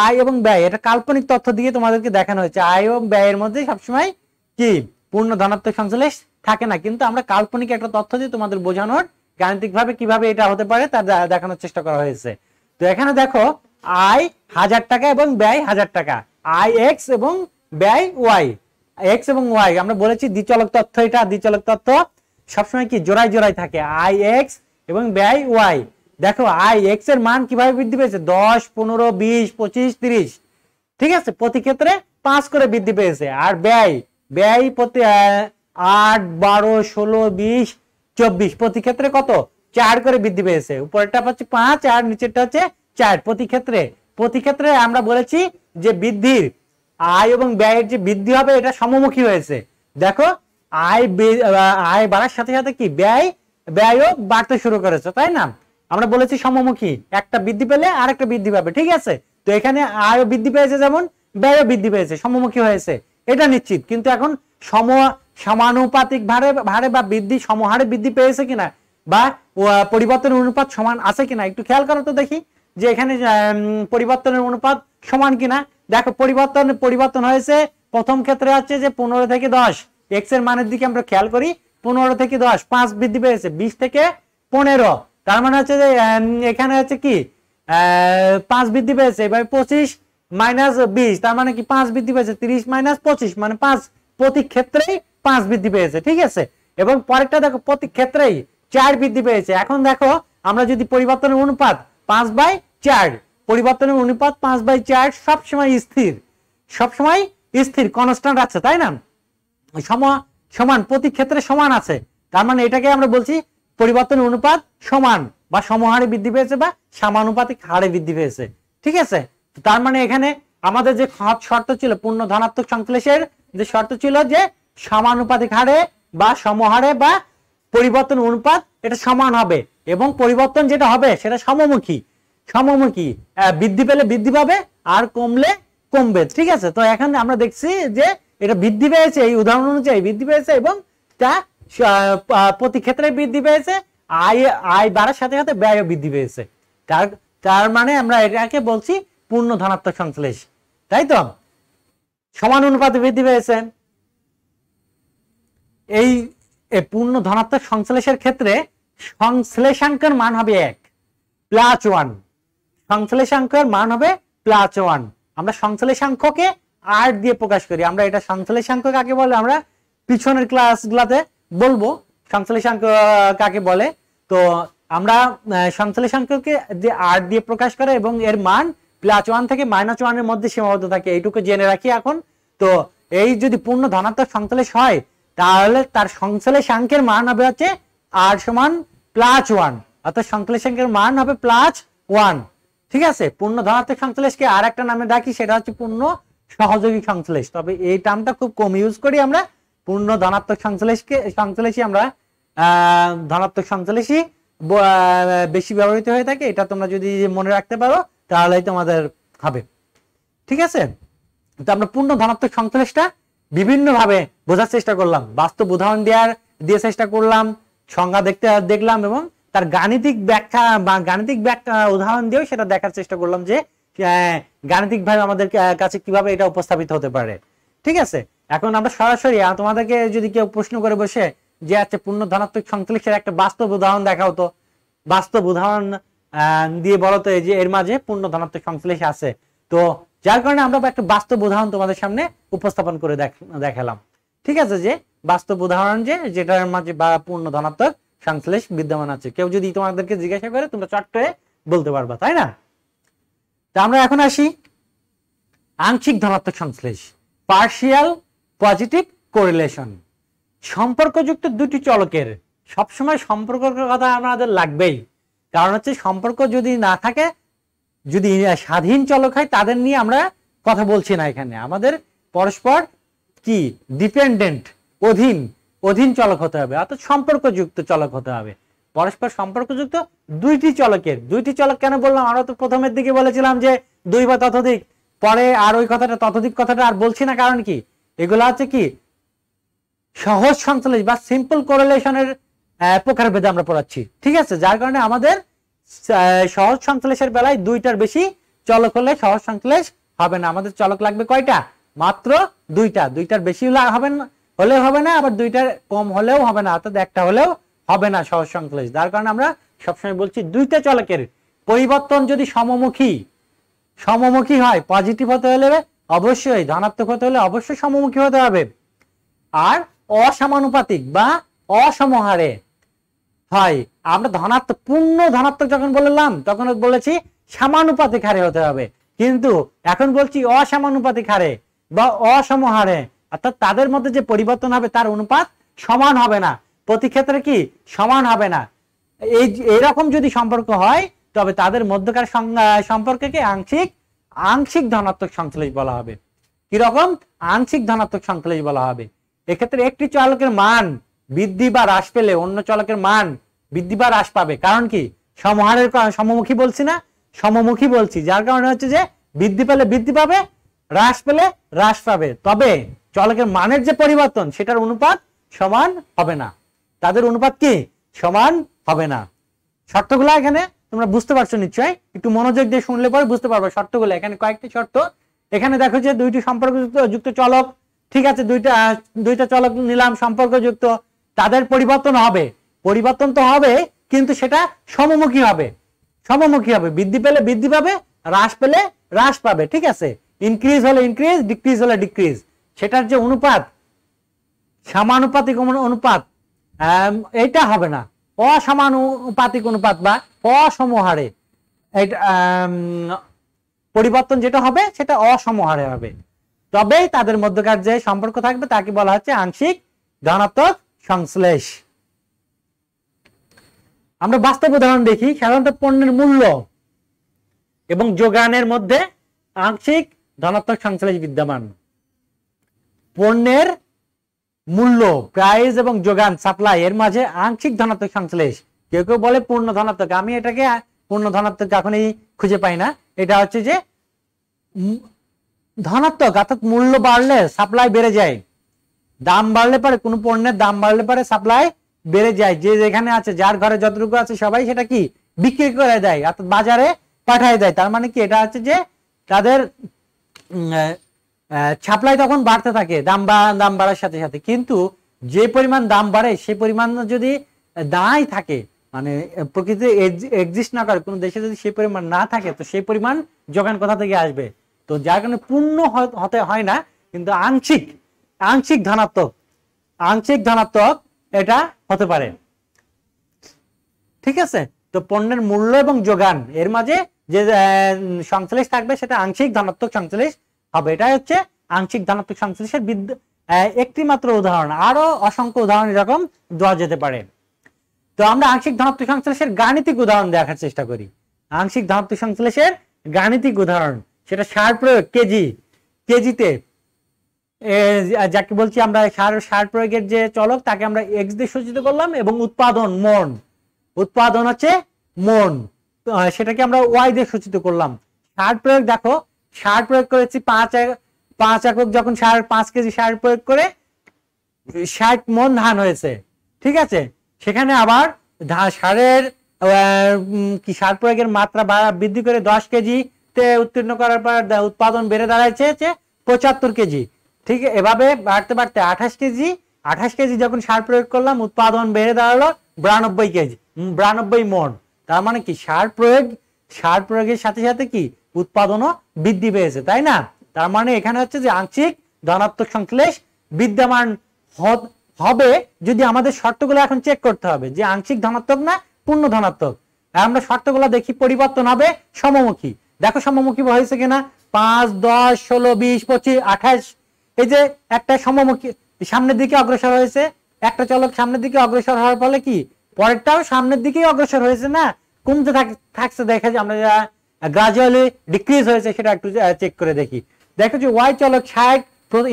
Speaker 1: আয় এবং ব্যয় এটা কাল্পনিক তথ্য দিয়ে তোমাদেরকে দেখানো হয়েছে আয় এবং ব্যয়ের মধ্যে সবসময় কি পূর্ণ ধনাত্মক সংশ্লেষ থাকে না কিন্তু আমরা কাল্পনিক একটা তথ্য দিয়ে তোমাদের বোঝানোর গাণিতিকভাবে কিভাবে এটা হতে পারে তার দেখানোর চেষ্টা করা হয়েছে তো এখানে দেখো আয় হাজার টাকা এবং ব্যয় হাজার টাকা আয় এক্স এবং ব্যয় ওয়াই এক্স এবং ওয়াই আমরা বলেছি দ্বিচলক তথ্য এটা দ্বিচলক তথ্য সবসময় কি জোড়ায় জোড়ায় থাকে আই এক্স এবং ব্যয় ওয়াই দেখো আই এক্স এর মান কিভাবে বৃদ্ধি পেয়েছে দশ পনেরো বিশ পঁচিশ তিরিশ ঠিক আছে প্রতি ক্ষেত্রে পাঁচ করে বৃদ্ধি পেয়েছে আর ব্যয় ব্যয় প্রতি আট বারো ষোলো বিশ চব্বিশ প্রতি ক্ষেত্রে কত চার করে বৃদ্ধি পেয়েছে উপরেরটা পাচ্ছি পাঁচ আর নিচেরটা হচ্ছে চার প্রতি ক্ষেত্রে প্রতি ক্ষেত্রে আমরা বলেছি যে বৃদ্ধির আয় এবং ব্যয়ের যে বৃদ্ধি হবে এটা সমমুখী হয়েছে দেখো আয় আয় বাড়ার সাথে সাথে কি ব্যয় ব্যয়ও বাড়তে শুরু করেছে তাই না আমরা বলেছি সমমুখী একটা বৃদ্ধি পেলে আর একটা বৃদ্ধি পাবে ঠিক আছে তো এখানে আয়ও বৃদ্ধি পেয়েছে যেমন ব্যয়ও বৃদ্ধি পেয়েছে সমমুখী হয়েছে এটা নিশ্চিত কিন্তু এখন সম সমানুপাতিক ভারে ভারে বা বৃদ্ধি সমহারে বৃদ্ধি পেয়েছে কিনা বা পরিবর্তনের অনুপাত সমান আছে কিনা একটু খেয়াল করো তো দেখি যে এখানে পরিবর্তনের অনুপাত সমান কিনা দেখো পরিবর্তন পরিবর্তন হয়েছে প্রথম ক্ষেত্রে আছে যে পনেরো থেকে দশ এক্স এর মানের দিকে আমরা খেয়াল করি পনেরো থেকে দশ পাঁচ বৃদ্ধি পেয়েছে বিশ থেকে পনেরো তার মানে হচ্ছে যে এখানে হচ্ছে কি পাঁচ বৃদ্ধি পেয়েছে এবার পঁচিশ মাইনাস বিশ তার মানে কি পাঁচ বৃদ্ধি পেয়েছে তিরিশ মাইনাস পঁচিশ মানে পাঁচ প্রতি ক্ষেত্রেই পাঁচ বৃদ্ধি পেয়েছে ঠিক আছে এবং পরেরটা দেখো প্রতি ক্ষেত্রেই চার বৃদ্ধি পেয়েছে এখন দেখো আমরা যদি পরিবর্তনের অনুপাত পাঁচ বাই চার পরিবর্তনের অনুপাত পাঁচ বাই চার সবসময় স্থির সবসময় স্থির কনস্ট্যান্ট আছে তাই না সমান প্রতি ক্ষেত্রে সমান আছে তার মানে এটাকে আমরা বলছি পরিবর্তনের অনুপাত সমান বা সমহারে বৃদ্ধি পেয়েছে বা সমানুপাতিক হারে বৃদ্ধি পেয়েছে ঠিক আছে তার মানে এখানে আমাদের যে শর্ত ছিল পূর্ণ ধনাত্মক সংশ্লেষের যে শর্ত ছিল যে সমানুপাতিক হারে বা সমহারে বা পরিবর্তন অনুপাত এটা সমান হবে এবং পরিবর্তন যেটা হবে সেটা সমমুখী সমমুখী বৃদ্ধি পেলে বৃদ্ধি পাবে আর কমলে কমবে ঠিক আছে তো এখন আমরা দেখছি যে এটা বৃদ্ধি পেয়েছে এই উদাহরণ অনুযায়ী বৃদ্ধি পেয়েছে এবং তা প্রতি ক্ষেত্রে বৃদ্ধি পেয়েছে আয় আয় বাড়ার সাথে সাথে ব্যয়ও বৃদ্ধি পেয়েছে তার তার মানে আমরা এটাকে বলছি পূর্ণ ধনাত্মক সংশ্লেষ তাই তো সমান অনুপাতে বৃদ্ধি পেয়েছে এই পূর্ণ ধনাত্মক সংশ্লেষের ক্ষেত্রে সংশ্লেষাঙ্কের মান হবে এক প্লাস ওয়ান সংশ্লেষাঙ্কের মান হবে প্লাস ওয়ান আমরা সংশ্লেষাঙ্ককে আর্ট দিয়ে প্রকাশ করি আমরা এটা সংশ্লেষাঙ্ক কাকে বলে আমরা পিছনের গুলাতে বলবো সংশ্লেষাঙ্ক কাকে বলে তো আমরা সংশ্লেষাঙ্ককে যে আর্ট দিয়ে প্রকাশ করে এবং এর মান প্লাস ওয়ান থেকে মাইনাস ওয়ানের মধ্যে সীমাবদ্ধ থাকে এইটুকু জেনে রাখি এখন তো এই যদি পূর্ণ ধনাত্মক সংশ্লেষ হয় তাহলে তার সংশ্লেষাঙ্কের মান হবে হচ্ছে আর সমান প্লাস ওয়ান অর্থাৎ সংশ্লেষাঙ্কের মান হবে প্লাস ওয়ান ঠিক আছে পূর্ণ ধনাত্মক সংশ্লেষকে আর একটা নামে ডাকি সেটা হচ্ছে পূর্ণ সহযোগী সংশ্লেষ তবে এই টার্মটা খুব কম ইউজ করি আমরা পূর্ণ ধনাত্মক সংশ্লেষকে সংশ্লেষই আমরা ধনাত্মক সংশ্লেষই বেশি ব্যবহৃত হয়ে থাকে এটা তোমরা যদি মনে রাখতে পারো তাহলেই তোমাদের হবে ঠিক আছে তো আমরা পূর্ণ ধনাত্মক সংশ্লেষটা বিভিন্নভাবে বোঝার চেষ্টা করলাম বাস্তব উদাহরণ দেওয়ার দিয়ে চেষ্টা করলাম সংজ্ঞা দেখতে দেখলাম এবং তার গাণিতিক ব্যাখ্যা বা গাণিতিক ব্যাখ্যা উদাহরণ দিয়েও সেটা দেখার চেষ্টা করলাম যে গাণিতিকভাবে আমাদের কাছে কিভাবে এটা উপস্থাপিত হতে পারে ঠিক আছে এখন আমরা সরাসরি তোমাদেরকে যদি কেউ প্রশ্ন করে বসে যে আছে আচ্ছা, পূর্ণ ধনাত্মক সংশ্লিষ্টের একটা বাস্তব উদাহরণ দেখা হতো বাস্তব উদাহরণ দিয়ে বলতো যে এর মাঝে পূর্ণ ধনাত্মক সংশ্লেষ আছে তো যার কারণে আমরা একটা বাস্তব উদাহরণ তোমাদের সামনে উপস্থাপন করে দেখালাম ঠিক আছে যে বাস্তব উদাহরণ যে যেটার মাঝে বা পূর্ণ ধনাত্মক সংশ্লেষ বিদ্যমান আছে কেউ যদি তোমাদেরকে জিজ্ঞাসা করে তোমরা চট বলতে পারবা তাই না তা আমরা এখন আসি আংশিক ধনাত্মক সংশ্লেষ পার্শিয়াল পজিটিভ কোরিলেশন সম্পর্কযুক্ত দুটি চলকের সবসময় সম্পর্কের কথা আমাদের লাগবেই কারণ হচ্ছে সম্পর্ক যদি না থাকে যদি স্বাধীন চলক হয় তাদের নিয়ে আমরা কথা বলছি না এখানে আমাদের পরস্পর কি ডিপেন্ডেন্ট অধীন অধীন চলক হতে হবে অর্থাৎ সম্পর্কযুক্ত চলক হতে হবে পরস্পর সম্পর্কযুক্ত দুইটি চলকের দুইটি চলক কেন বললাম আমরা তো প্রথমের দিকে বলেছিলাম যে দুই বা ততোধিক পরে আর ওই কথাটা ততোধিক কথাটা আর বলছি না কারণ কি এগুলো হচ্ছে কি সহজ সংশ্লেষ বা সিম্পল প্রকার প্রকারভেদে আমরা পড়াচ্ছি ঠিক আছে যার কারণে আমাদের সহজ সংশ্লেষের বেলায় দুইটার বেশি চলক হলে সহজ সংশ্লেষ হবে না আমাদের চলক লাগবে কয়টা মাত্র দুইটা দুইটার বেশি হবে না হলেও হবে না আবার দুইটার কম হলেও হবে না অর্থাৎ একটা হলেও হবে না সহজ সংশ্লেষ যার কারণে আমরা সবসময় বলছি দুইটা চলকের পরিবর্তন যদি সমমুখী সমমুখী হয় পজিটিভ হতে হলে অবশ্যই ধনাত্মক হতে হলে অবশ্যই সমমুখী হতে হবে আর অসমানুপাতিক বা অসমহারে হয় আমরা ধনাত্মক পূর্ণ ধনাত্মক যখন বললাম তখন বলেছি সামানুপাতিক হারে হতে হবে কিন্তু এখন বলছি অসামানুপাতিক হারে বা অসমহারে অর্থাৎ তাদের মধ্যে যে পরিবর্তন হবে তার অনুপাত সমান হবে না প্রতি ক্ষেত্রে কি সমান হবে না এই এরকম যদি সম্পর্ক হয় তবে তাদের মধ্যকার সম্পর্ককে আংশিক আংশিক ধনাত্মক সংশ্লেষ বলা হবে কিরকম আংশিক ধনাত্মক সংশ্লেষ বলা হবে এক্ষেত্রে একটি চালকের মান বৃদ্ধি বা হ্রাস পেলে অন্য চলকের মান বৃদ্ধি বা হ্রাস পাবে কারণ কি সমহারের সমমুখী বলছি না সমমুখী বলছি যার কারণে হচ্ছে যে বৃদ্ধি পেলে বৃদ্ধি পাবে হ্রাস পেলে হ্রাস পাবে তবে চলকের মানের যে পরিবর্তন সেটার অনুপাত সমান হবে না তাদের অনুপাত কি সমান হবে না শর্তগুলো এখানে তোমরা বুঝতে পারছো নিশ্চয় একটু মনোযোগ দিয়ে শুনলে পরে বুঝতে পারবে শর্তগুলো এখানে কয়েকটি শর্ত এখানে দেখো যে দুইটি সম্পর্কযুক্ত যুক্ত চলক ঠিক আছে দুইটা দুইটা চলক নিলাম সম্পর্কযুক্ত তাদের পরিবর্তন হবে পরিবর্তন তো হবে কিন্তু সেটা সমমুখী হবে সমমুখী হবে বৃদ্ধি পেলে বৃদ্ধি পাবে হ্রাস পেলে হ্রাস পাবে ঠিক আছে ইনক্রিজ হলে ইনক্রিজ ডিক্রিজ হলে ডিক্রিজ সেটার যে অনুপাত সমানুপাতিক অনুপাত এটা হবে না অসমানুপাতিক অনুপাত বা অসমহারে পরিবর্তন যেটা হবে সেটা অসমহারে হবে তবেই তাদের মধ্যকার যে সম্পর্ক থাকবে তাকে বলা হচ্ছে আংশিক ধনাত্মক সংশ্লেষ আমরা বাস্তব উদাহরণ দেখি সাধারণত পণ্যের মূল্য এবং যোগানের মধ্যে আংশিক ধনাত্মক সংশ্লেষ বিদ্যমান পণ্যের মূল্য প্রাইস এবং যোগান সাপ্লাই এর মাঝে আংশিক ধনাত্মক সংশ্লেষ কেউ কেউ বলে পূর্ণ ধনাত্মক আমি এটাকে পূর্ণ ধনাত্মক এখনই খুঁজে পাই না এটা হচ্ছে যে ধনাত্মক অর্থাৎ মূল্য বাড়লে সাপ্লাই বেড়ে যায় দাম বাড়লে পারে কোনো পণ্যের দাম বাড়লে পারে সাপ্লাই বেড়ে যায় যে যেখানে আছে যার ঘরে যতটুকু আছে সবাই সেটা কি বিক্রি করে দেয় অর্থাৎ বাজারে পাঠায় দেয় তার মানে কি এটা হচ্ছে যে তাদের সাপ্লাই তখন বাড়তে থাকে দাম বা দাম বাড়ার সাথে সাথে কিন্তু যে পরিমাণ দাম বাড়ে সে পরিমাণ যদি দাঁড়াই থাকে মানে প্রকৃতি এক্সিস্ট না করে কোনো দেশে যদি সেই পরিমাণ না থাকে তো সেই পরিমাণ যোগান কোথা থেকে আসবে তো যার কারণে পূর্ণ হতে হয় না কিন্তু আংশিক আংশিক ধনাত্মক আংশিক ধনাত্মক এটা হতে পারে ঠিক আছে তো পণ্যের মূল্য এবং যোগান এর মাঝে যে সংশ্লেষ থাকবে সেটা আংশিক ধনাত্মক সংশ্লেষ হবে এটাই হচ্ছে আংশিক ধনাত্মক সংশ্লেষের একটি মাত্র উদাহরণ আরো অসংখ্য উদাহরণ এরকম দেওয়া যেতে পারে তো আমরা আংশিক ধনাত্মক সংশ্লেষের গাণিতিক উদাহরণ দেখার চেষ্টা করি আংশিক ধনাত্মক সংশ্লেষের গাণিতিক উদাহরণ সেটা সার প্রয়োগ কেজি কেজিতে যাকে বলছি আমরা সার সার প্রয়োগের যে চলক তাকে আমরা এক্স দিয়ে সূচিত করলাম এবং উৎপাদন মন উৎপাদন হচ্ছে মন সেটাকে আমরা ওয়াই দিয়ে সূচিত করলাম সার প্রয়োগ দেখো সার প্রয়োগ করেছি পাঁচ পাঁচ একক যখন সার পাঁচ কেজি সার প্রয়োগ করে ষাট মন ধান হয়েছে ঠিক আছে সেখানে আবার সারের কি সার প্রয়োগের মাত্রা বৃদ্ধি করে দশ কেজি তে উত্তীর্ণ করার পর উৎপাদন বেড়ে দাঁড়াইছে পঁচাত্তর কেজি ঠিক এভাবে বাড়তে বাড়তে আঠাশ কেজি আঠাশ কেজি যখন সার প্রয়োগ করলাম উৎপাদন বেড়ে দাঁড়ালো বিরানব্বই কেজি বিরানব্বই মন তার মানে কি সার প্রয়োগ সার প্রয়োগের সাথে সাথে কি উৎপাদনও বৃদ্ধি পেয়েছে তাই না তার মানে এখানে হচ্ছে যে আংশিক ধনাত্মক সংশ্লেষ বিদ্যমান হবে যদি আমাদের শর্তগুলো এখন চেক করতে হবে যে আংশিক ধনাত্মক না পূর্ণ ধনাত্মক আমরা শর্তগুলো দেখি পরিবর্তন হবে সমমুখী দেখো সমমুখী হয়েছে কিনা পাঁচ দশ ষোলো বিশ পঁচিশ আঠাশ এই যে একটা সমমুখী সামনের দিকে অগ্রসর হয়েছে একটা চলক সামনের দিকে অগ্রসর হওয়ার ফলে কি পরেরটাও সামনের দিকেই অগ্রসর হয়েছে না কমতে থাকছে দেখা যায় আমরা যা গ্রাজুয়ালি ডিক্রিজ হয়েছে সেটা একটু চেক করে দেখি দেখো যে ওয়াই চলক ষাট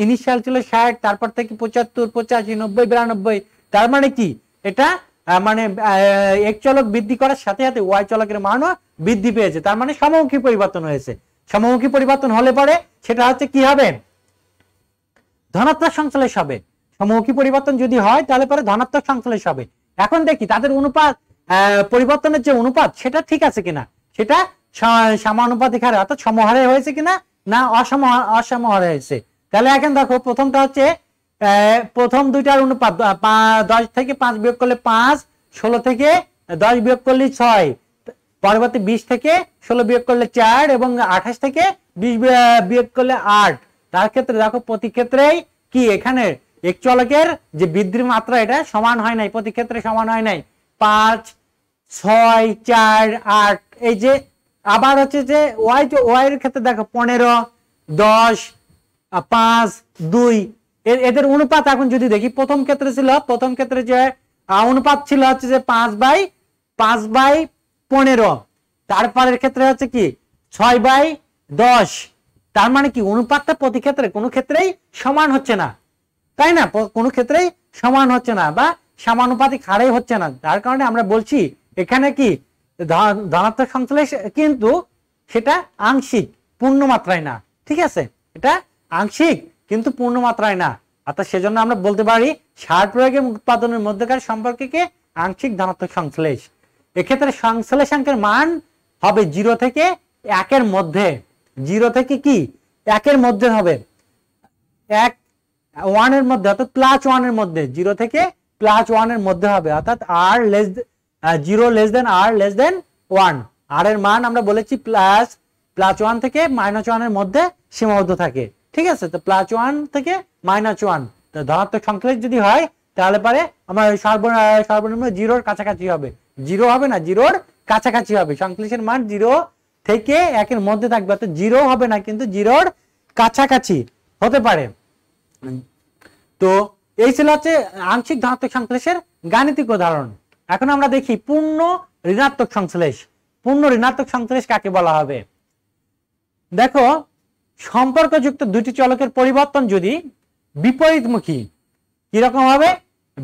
Speaker 1: ইনিশিয়াল ছিল ষাট তারপর থেকে পঁচাত্তর পঁচাশি নব্বই বিরানব্বই তার মানে কি এটা মানে এক চলক বৃদ্ধি করার সাথে সাথে ওয়াই চলকের মানও বৃদ্ধি পেয়েছে তার মানে সমমুখী পরিবর্তন হয়েছে সমমুখী পরিবর্তন হলে পরে সেটা হচ্ছে কি হবে ধনাত্মক সংশ্লেষ হবে সমমুখী পরিবর্তন যদি হয় তাহলে পরে ধনাত্মক সংশ্লেষ হবে এখন দেখি তাদের অনুপাত পরিবর্তনের যে অনুপাত সেটা ঠিক আছে কিনা সেটা সমানুপাতিক হারে অর্থাৎ সমহারে হয়েছে কিনা না অসম অসমহারে হয়েছে তাহলে এখন দেখো প্রথমটা হচ্ছে প্রথম দুইটার অনুপাত দশ থেকে পাঁচ বিয়োগ করলে পাঁচ ষোলো থেকে দশ বিয়োগ করলে ছয় পরবর্তী বিশ থেকে ষোলো বিয়োগ করলে চার এবং আঠাশ থেকে বিশ বিয়োগ করলে আট তার ক্ষেত্রে দেখো প্রতি ক্ষেত্রেই কি এখানে এক চলকের যে বৃদ্ধির মাত্রা এটা সমান হয় নাই প্রতি ক্ষেত্রে সমান হয় নাই পাঁচ ছয় চার আট এই যে আবার হচ্ছে যে ওয়াই ওয়াই এর ক্ষেত্রে দেখো পনেরো দশ পাঁচ দুই এদের অনুপাত এখন যদি দেখি প্রথম ক্ষেত্রে ছিল প্রথম ক্ষেত্রে যে অনুপাত ছিল হচ্ছে যে পাঁচ বাই পাঁচ বাই পনেরো তারপরের ক্ষেত্রে হচ্ছে কি ছয় বাই দশ তার মানে কি অনুপাতটা প্রতি ক্ষেত্রে কোনো ক্ষেত্রেই সমান হচ্ছে না তাই না কোনো ক্ষেত্রেই সমান হচ্ছে না বা সমানুপাতিক হারেই হচ্ছে না তার কারণে আমরা বলছি এখানে কি ধনাত্মক সংশ্লেষ কিন্তু সেটা আংশিক পূর্ণ মাত্রায় না ঠিক আছে এটা আংশিক কিন্তু পূর্ণ মাত্রায় না অর্থাৎ সেজন্য আমরা বলতে পারি সার প্রয়োগের উৎপাদনের সম্পর্কে সম্পর্ককে আংশিক ধনাত্মক সংশ্লেষ এক্ষেত্রে সংশ্লেষাঙ্কের মান হবে জিরো থেকে একের মধ্যে জিরো থেকে কি একের মধ্যে হবে এক ওয়ান এর মধ্যে অর্থাৎ প্লাস ওয়ান এর মধ্যে জিরো থেকে প্লাস ওয়ান এর মধ্যে হবে অর্থাৎ R less zero less than R less than one R এর মান আমরা বলেছি প্লাস প্লাস ওয়ান থেকে মাইনাস ওয়ান এর মধ্যে সীমাবদ্ধ থাকে ঠিক আছে তো প্লাস ওয়ান থেকে মাইনাস ওয়ান তো ধনাত্মক সংখ্যা যদি হয় তাহলে পরে আমার সর্ব সর্বনিম্ন জিরোর কাছাকাছি হবে জিরো হবে না জিরোর কাছাকাছি হবে সংশ্লেষের মান জিরো থেকে একের মধ্যে থাকবে অর্থাৎ জিরো হবে না কিন্তু জিরোর কাছাকাছি হতে পারে তো এই ছিল হচ্ছে আংশিক ধনাত্মক সংশ্লেষের গাণিতিক উদাহরণ এখন আমরা দেখি পূর্ণ ঋণাত্মক সংশ্লেষ পূর্ণ ঋণাত্মক সংশ্লেষ কাকে বলা হবে দেখো সম্পর্কযুক্ত দুটি চলকের পরিবর্তন যদি বিপরীতমুখী কিরকম হবে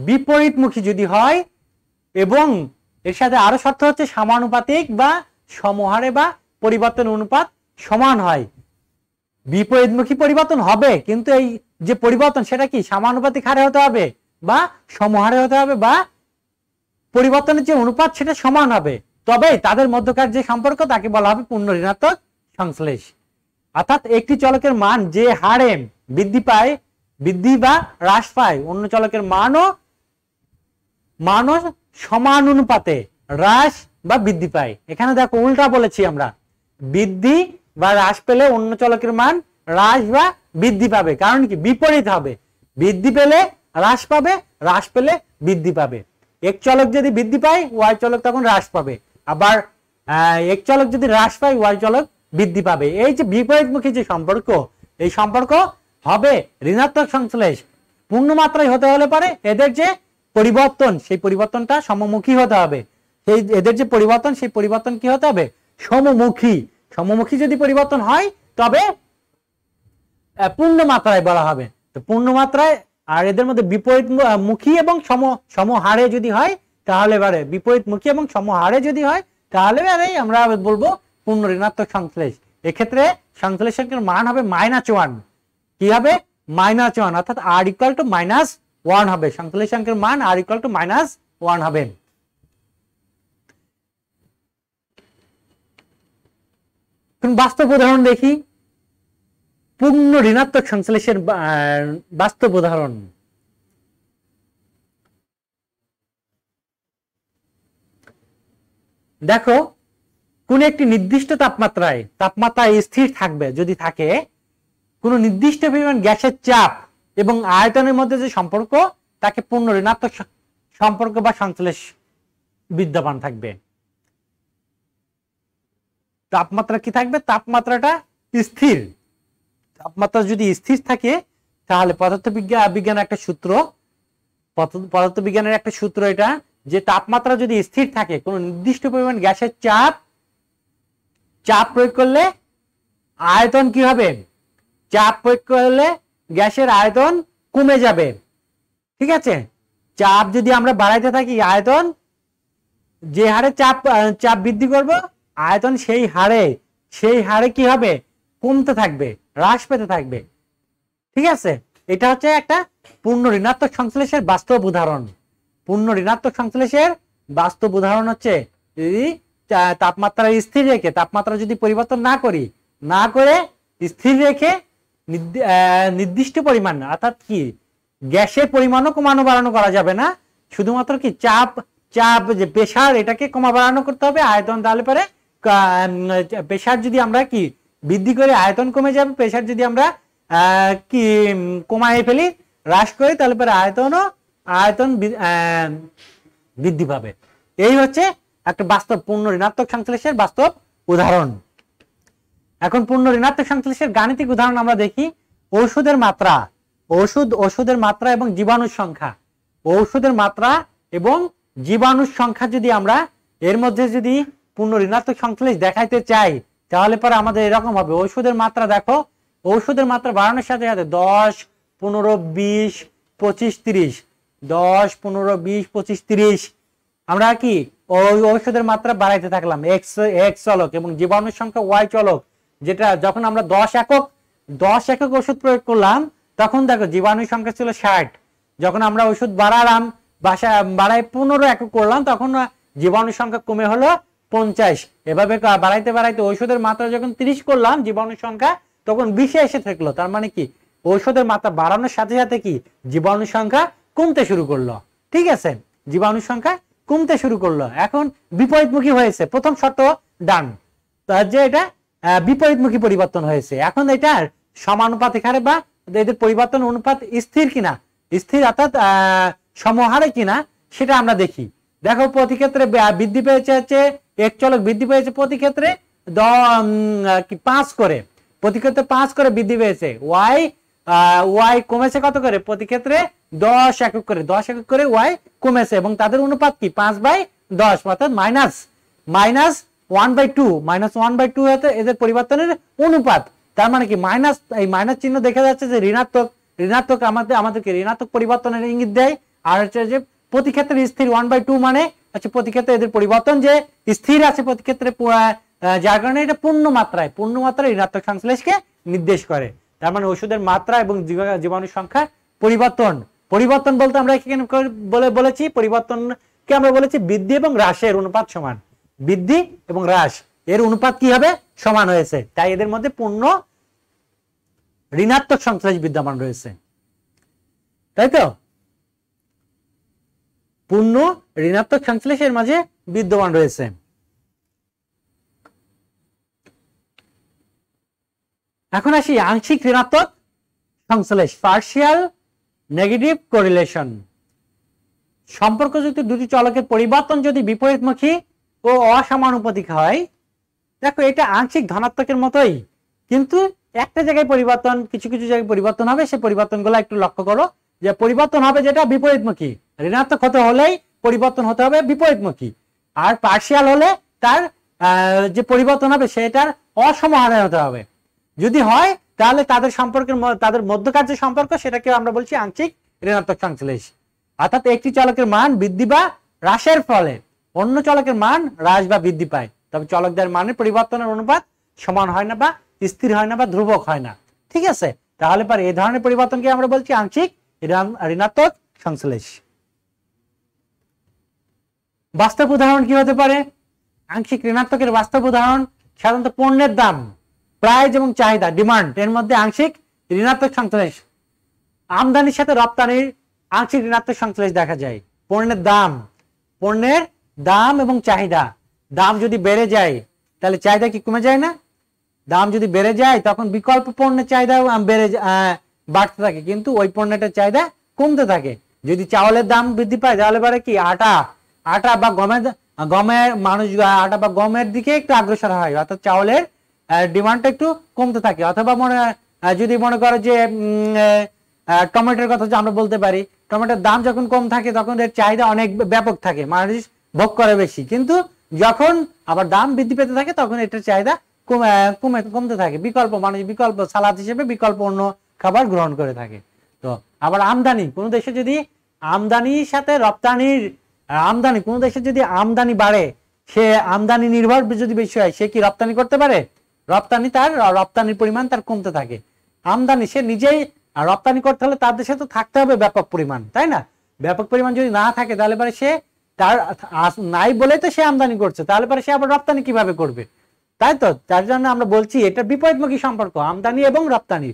Speaker 1: বিপরীতমুখী যদি হয় এবং এর সাথে আরো শর্ত হচ্ছে সমানুপাতিক বা সমহারে বা পরিবর্তন অনুপাত সমান হয় বিপরীতমুখী পরিবর্তন হবে কিন্তু এই যে পরিবর্তন সেটা কি সমানুপাতিক হারে হতে হবে বা সমহারে হতে হবে বা পরিবর্তনের যে অনুপাত সেটা সমান হবে তবে তাদের মধ্যকার যে সম্পর্ক তাকে বলা হবে পূর্ণ ঋণাত্মক সংশ্লেষ অর্থাৎ একটি চলকের মান যে হারে বৃদ্ধি পায় বৃদ্ধি বা হ্রাস পায় অন্য চলকের মানও মানও সমান অনুপাতে হ্রাস বা বৃদ্ধি পায় এখানে দেখো উল্টা বলেছি আমরা বৃদ্ধি বা হ্রাস পেলে অন্য চলকের মান হ্রাস বা বৃদ্ধি পাবে কারণ কি বিপরীত হবে বৃদ্ধি পেলে হ্রাস পাবে হ্রাস পেলে বৃদ্ধি পাবে এক চলক যদি বৃদ্ধি পায় ওয়াই চলক তখন হ্রাস পাবে আবার এক চলক যদি হ্রাস পায় ওয়াই চলক বৃদ্ধি পাবে এই যে বিপরীতমুখী যে সম্পর্ক এই সম্পর্ক হবে ঋণাত্মক সংশ্লেষ পূর্ণ মাত্রায় হতে হলে পারে এদের যে পরিবর্তন সেই পরিবর্তনটা সমমুখী হতে হবে সেই এদের যে পরিবর্তন সেই পরিবর্তন কি হতে হবে সমমুখী সমমুখী যদি পরিবর্তন হয় তবে পূর্ণ মাত্রায় বলা হবে তো পূর্ণ মাত্রায় আর এদের মধ্যে বিপরীত মুখী এবং সম সমহারে যদি হয় তাহলে এবারে বিপরীত মুখী এবং সমহারে যদি হয় তাহলে এবারে আমরা বলবো পূর্ণ ঋণাত্মক সংশ্লেষ এক্ষেত্রে সংশ্লেষের মান হবে মাইনাস ওয়ান কি হবে মাইনাস ওয়ান অর্থাৎ R equal to minus one হবে সংশ্লেষকের মান R equal to minus one হবে এখন বাস্তব উদাহরণ দেখি পূর্ণ ঋণাত্মক সংশ্লেষের বাস্তব উদাহরণ দেখো কোন একটি নির্দিষ্ট তাপমাত্রায় তাপমাত্রা স্থির থাকবে যদি থাকে কোন নির্দিষ্ট পরিমাণ গ্যাসের চাপ এবং আয়তনের মধ্যে যে সম্পর্ক তাকে পূর্ণ ঋণাত্মক সম্পর্ক বা সংশ্লেষ বিদ্যমান থাকবে তাপমাত্রা কি থাকবে তাপমাত্রাটা স্থির তাপমাত্রা যদি স্থির থাকে তাহলে পদার্থবিজ্ঞান বিজ্ঞান একটা সূত্র পদার্থবিজ্ঞানের একটা সূত্র এটা যে তাপমাত্রা যদি স্থির থাকে কোনো নির্দিষ্ট পরিমাণ গ্যাসের চাপ চাপ প্রয়োগ করলে আয়তন কি হবে চাপ প্রয়োগ করলে গ্যাসের আয়তন কমে যাবে ঠিক আছে চাপ যদি আমরা বাড়াইতে থাকি আয়তন যে হারে চাপ চাপ বৃদ্ধি করবো আয়তন সেই হারে সেই হারে কি হবে কমতে থাকবে হ্রাস পেতে থাকবে ঠিক আছে এটা হচ্ছে একটা পূর্ণ ঋণাত্মক সংশ্লেষের বাস্তব উদাহরণ পূর্ণ ঋণাত্মক সংশ্লেষের বাস্তব উদাহরণ হচ্ছে যদি তাপমাত্রা স্থির রেখে তাপমাত্রা যদি পরিবর্তন না করি না করে স্থির রেখে নির্দিষ্ট পরিমাণ অর্থাৎ কি গ্যাসের পরিমাণও কমানো বাড়ানো করা যাবে না শুধুমাত্র কি চাপ চাপ যে প্রেশার এটাকে কমা বাড়ানো করতে হবে আয়তন তাহলে পরে প্রেশার যদি আমরা কি বৃদ্ধি করে আয়তন কমে যাবে প্রেশার যদি আমরা কি কমাই ফেলি হ্রাস করি তাহলে পরে আয়তনও আয়তন বৃদ্ধি পাবে এই হচ্ছে একটা বাস্তব পূর্ণ ঋণাত্মক সংশ্লেষের বাস্তব উদাহরণ এখন পূর্ণ ঋণাত্মক সংশ্লেষের গাণিতিক উদাহরণ আমরা দেখি ঔষধের মাত্রা ঔষধ ওষুধের মাত্রা এবং জীবাণুর সংখ্যা ঔষধের মাত্রা এবং জীবাণুর সংখ্যা যদি আমরা এর মধ্যে যদি পূর্ণ ঋণাত্মক সংশ্লেষ দেখাইতে চাই তাহলে পরে আমাদের এরকম হবে ওষুধের মাত্রা দেখো ওষুধের মাত্রা বাড়ানোর সাথে সাথে দশ পনেরো বিশ পঁচিশ তিরিশ দশ পনেরো বিশ পঁচিশ তিরিশ আমরা কি ওই ঔষধের মাত্রা বাড়াইতে থাকলাম এক্স এক্স চলক এবং জীবাণুর সংখ্যা ওয়াই চলক যেটা যখন আমরা দশ একক দশ একক ওষুধ প্রয়োগ করলাম তখন দেখো জীবাণুর সংখ্যা ছিল ষাট যখন আমরা ওষুধ বাড়ালাম বাসা বাড়ায় পনেরো একক করলাম তখন জীবাণুর সংখ্যা কমে হলো পঞ্চাশ এভাবে বাড়াইতে বাড়াইতে ঔষধের মাত্রা যখন তিরিশ করলাম জীবাণুর সংখ্যা তখন বিশে এসে থাকলো তার মানে কি ঔষধের মাত্রা বাড়ানোর সাথে সাথে কি জীবাণু সংখ্যা কমতে শুরু করলো ঠিক আছে জীবাণু সংখ্যা কমতে শুরু করলো এখন বিপরীতমুখী হয়েছে প্রথম শর্ত ডান তার যে এটা বিপরীতমুখী পরিবর্তন হয়েছে এখন এটার সমানুপাতিক হারে বা এদের পরিবর্তন অনুপাত স্থির কিনা স্থির অর্থাৎ আহ সমহারে কিনা সেটা আমরা দেখি দেখো প্রতি ক্ষেত্রে বৃদ্ধি পেয়েছে হচ্ছে এক চলক বৃদ্ধি পেয়েছে প্রতি ক্ষেত্রে পাঁচ করে প্রতি ক্ষেত্রে পাঁচ করে বৃদ্ধি পেয়েছে ওয়াই ওয়াই কমেছে কত করে প্রতি ক্ষেত্রে দশ একক করে দশ একক করে ওয়াই কমেছে এবং তাদের অনুপাত কি পাঁচ বাই দশ অর্থাৎ minus minus one by two minus one by two হতে এদের পরিবর্তনের অনুপাত তার মানে কি মাইনাস এই মাইনাস চিহ্ন দেখা যাচ্ছে যে ঋণাত্মক ঋণাত্মক আমাদের আমাদেরকে ঋণাত্মক পরিবর্তনের ইঙ্গিত দেয় আর হচ্ছে যে প্রতি ক্ষেত্রে স্থির ওয়ান বাই টু মানে হচ্ছে প্রতি ক্ষেত্রে এদের পরিবর্তন যে স্থির আছে প্রতি ক্ষেত্রে যার কারণে এটা পূর্ণ মাত্রায় পূর্ণ মাত্রায় ঋণাত্মক সংশ্লেষকে নির্দেশ করে তার মানে ওষুধের মাত্রা এবং জীবাণু সংখ্যা পরিবর্তন পরিবর্তন বলতে আমরা এখানে বলে বলেছি কে আমরা বলেছি বৃদ্ধি এবং হ্রাসের অনুপাত সমান বৃদ্ধি এবং হ্রাস এর অনুপাত কি হবে সমান হয়েছে তাই এদের মধ্যে পূর্ণ ঋণাত্মক সংশ্লেষ বিদ্যমান রয়েছে তাই তো পূর্ণ ঋণাত্মক সংশ্লেষের মাঝে বিদ্যমান রয়েছে এখন আসি আংশিক ঋণাত্মক সংশ্লেষ পার্শিয়াল নেগেটিভ কোরিলেশন সম্পর্কযুক্ত দুটি চলকের পরিবর্তন যদি বিপরীতমুখী ও অসমানুপাতিক হয় দেখো এটা আংশিক ধনাত্মকের মতোই কিন্তু একটা জায়গায় পরিবর্তন কিছু কিছু জায়গায় পরিবর্তন হবে সে পরিবর্তনগুলো একটু লক্ষ্য করো যে পরিবর্তন হবে যেটা বিপরীতমুখী ঋণাত্মক হতে হলেই পরিবর্তন হতে হবে বিপরীতমুখী আর পার্সিয়াল হলে তার যে পরিবর্তন হবে সেটার অসমহারে হতে হবে যদি হয় তাহলে তাদের সম্পর্কের তাদের মধ্যকার যে সম্পর্ক সেটাকে আমরা বলছি আংশিক ঋণাত্মক সংশ্লেষ অর্থাৎ একটি চলকের মান বৃদ্ধি বা হ্রাসের ফলে অন্য চলকের মান হ্রাস বা বৃদ্ধি পায় তবে চলকদের মানের পরিবর্তনের অনুপাত সমান হয় না বা স্থির হয় না বা ধ্রুবক হয় না ঠিক আছে তাহলে পর এই ধরনের পরিবর্তনকে আমরা বলছি আংশিক ঋণাত্মক সংশ্লেষ বাস্তব উদাহরণ কি হতে পারে আংশিক ঋণাত্মকের বাস্তব উদাহরণ সাধারণত পণ্যের দাম প্রাইস এবং চাহিদা ডিমান্ড এর মধ্যে আংশিক ঋণাত্মক সংশ্লেষ আমদানির সাথে রপ্তানির আংশিক ঋণাত্মক সংশ্লেষ দেখা যায় পণ্যের দাম পণ্যের দাম এবং চাহিদা দাম যদি বেড়ে যায় তাহলে চাহিদা কি কমে যায় না দাম যদি বেড়ে যায় তখন বিকল্প পণ্যের চাহিদা বেড়ে বাড়তে থাকে কিন্তু ওই পণ্যটার চাহিদা কমতে থাকে যদি চাউলের দাম বৃদ্ধি পায় তাহলে পরে কি আটা আটা বা গমের গমের মানুষ আটা বা গমের দিকে একটু অগ্রসর হয় অর্থাৎ চাউলের ডিমান্ডটা একটু কমতে থাকে অথবা মনে যদি মনে করো যে টমেটোর কথা আমরা বলতে পারি টমেটোর দাম যখন কম থাকে তখন এর চাহিদা অনেক ব্যাপক থাকে মানুষ ভোগ করে বেশি কিন্তু যখন আবার দাম বৃদ্ধি পেতে থাকে তখন এটার চাহিদা কমে কমতে থাকে বিকল্প মানুষ বিকল্প সালাদ হিসেবে বিকল্প অন্য খাবার গ্রহণ করে থাকে তো আবার আমদানি কোনো দেশে যদি আমদানির সাথে রপ্তানির আমদানি কোন দেশে যদি আমদানি বাড়ে সে আমদানি নির্ভর যদি বেশি হয় সে কি রপ্তানি করতে পারে রপ্তানি তার রপ্তানির পরিমাণ তার কমতে থাকে আমদানি সে নিজেই রপ্তানি করতে হলে তার দেশে তো থাকতে হবে ব্যাপক পরিমাণ তাই না ব্যাপক পরিমাণ যদি না থাকে তাহলে পরে সে তার নাই বলে তো সে আমদানি করছে তাহলে পরে সে আবার রপ্তানি কিভাবে করবে তাই তো তার জন্য আমরা বলছি এটা বিপরীতমুখী সম্পর্ক আমদানি এবং রপ্তানি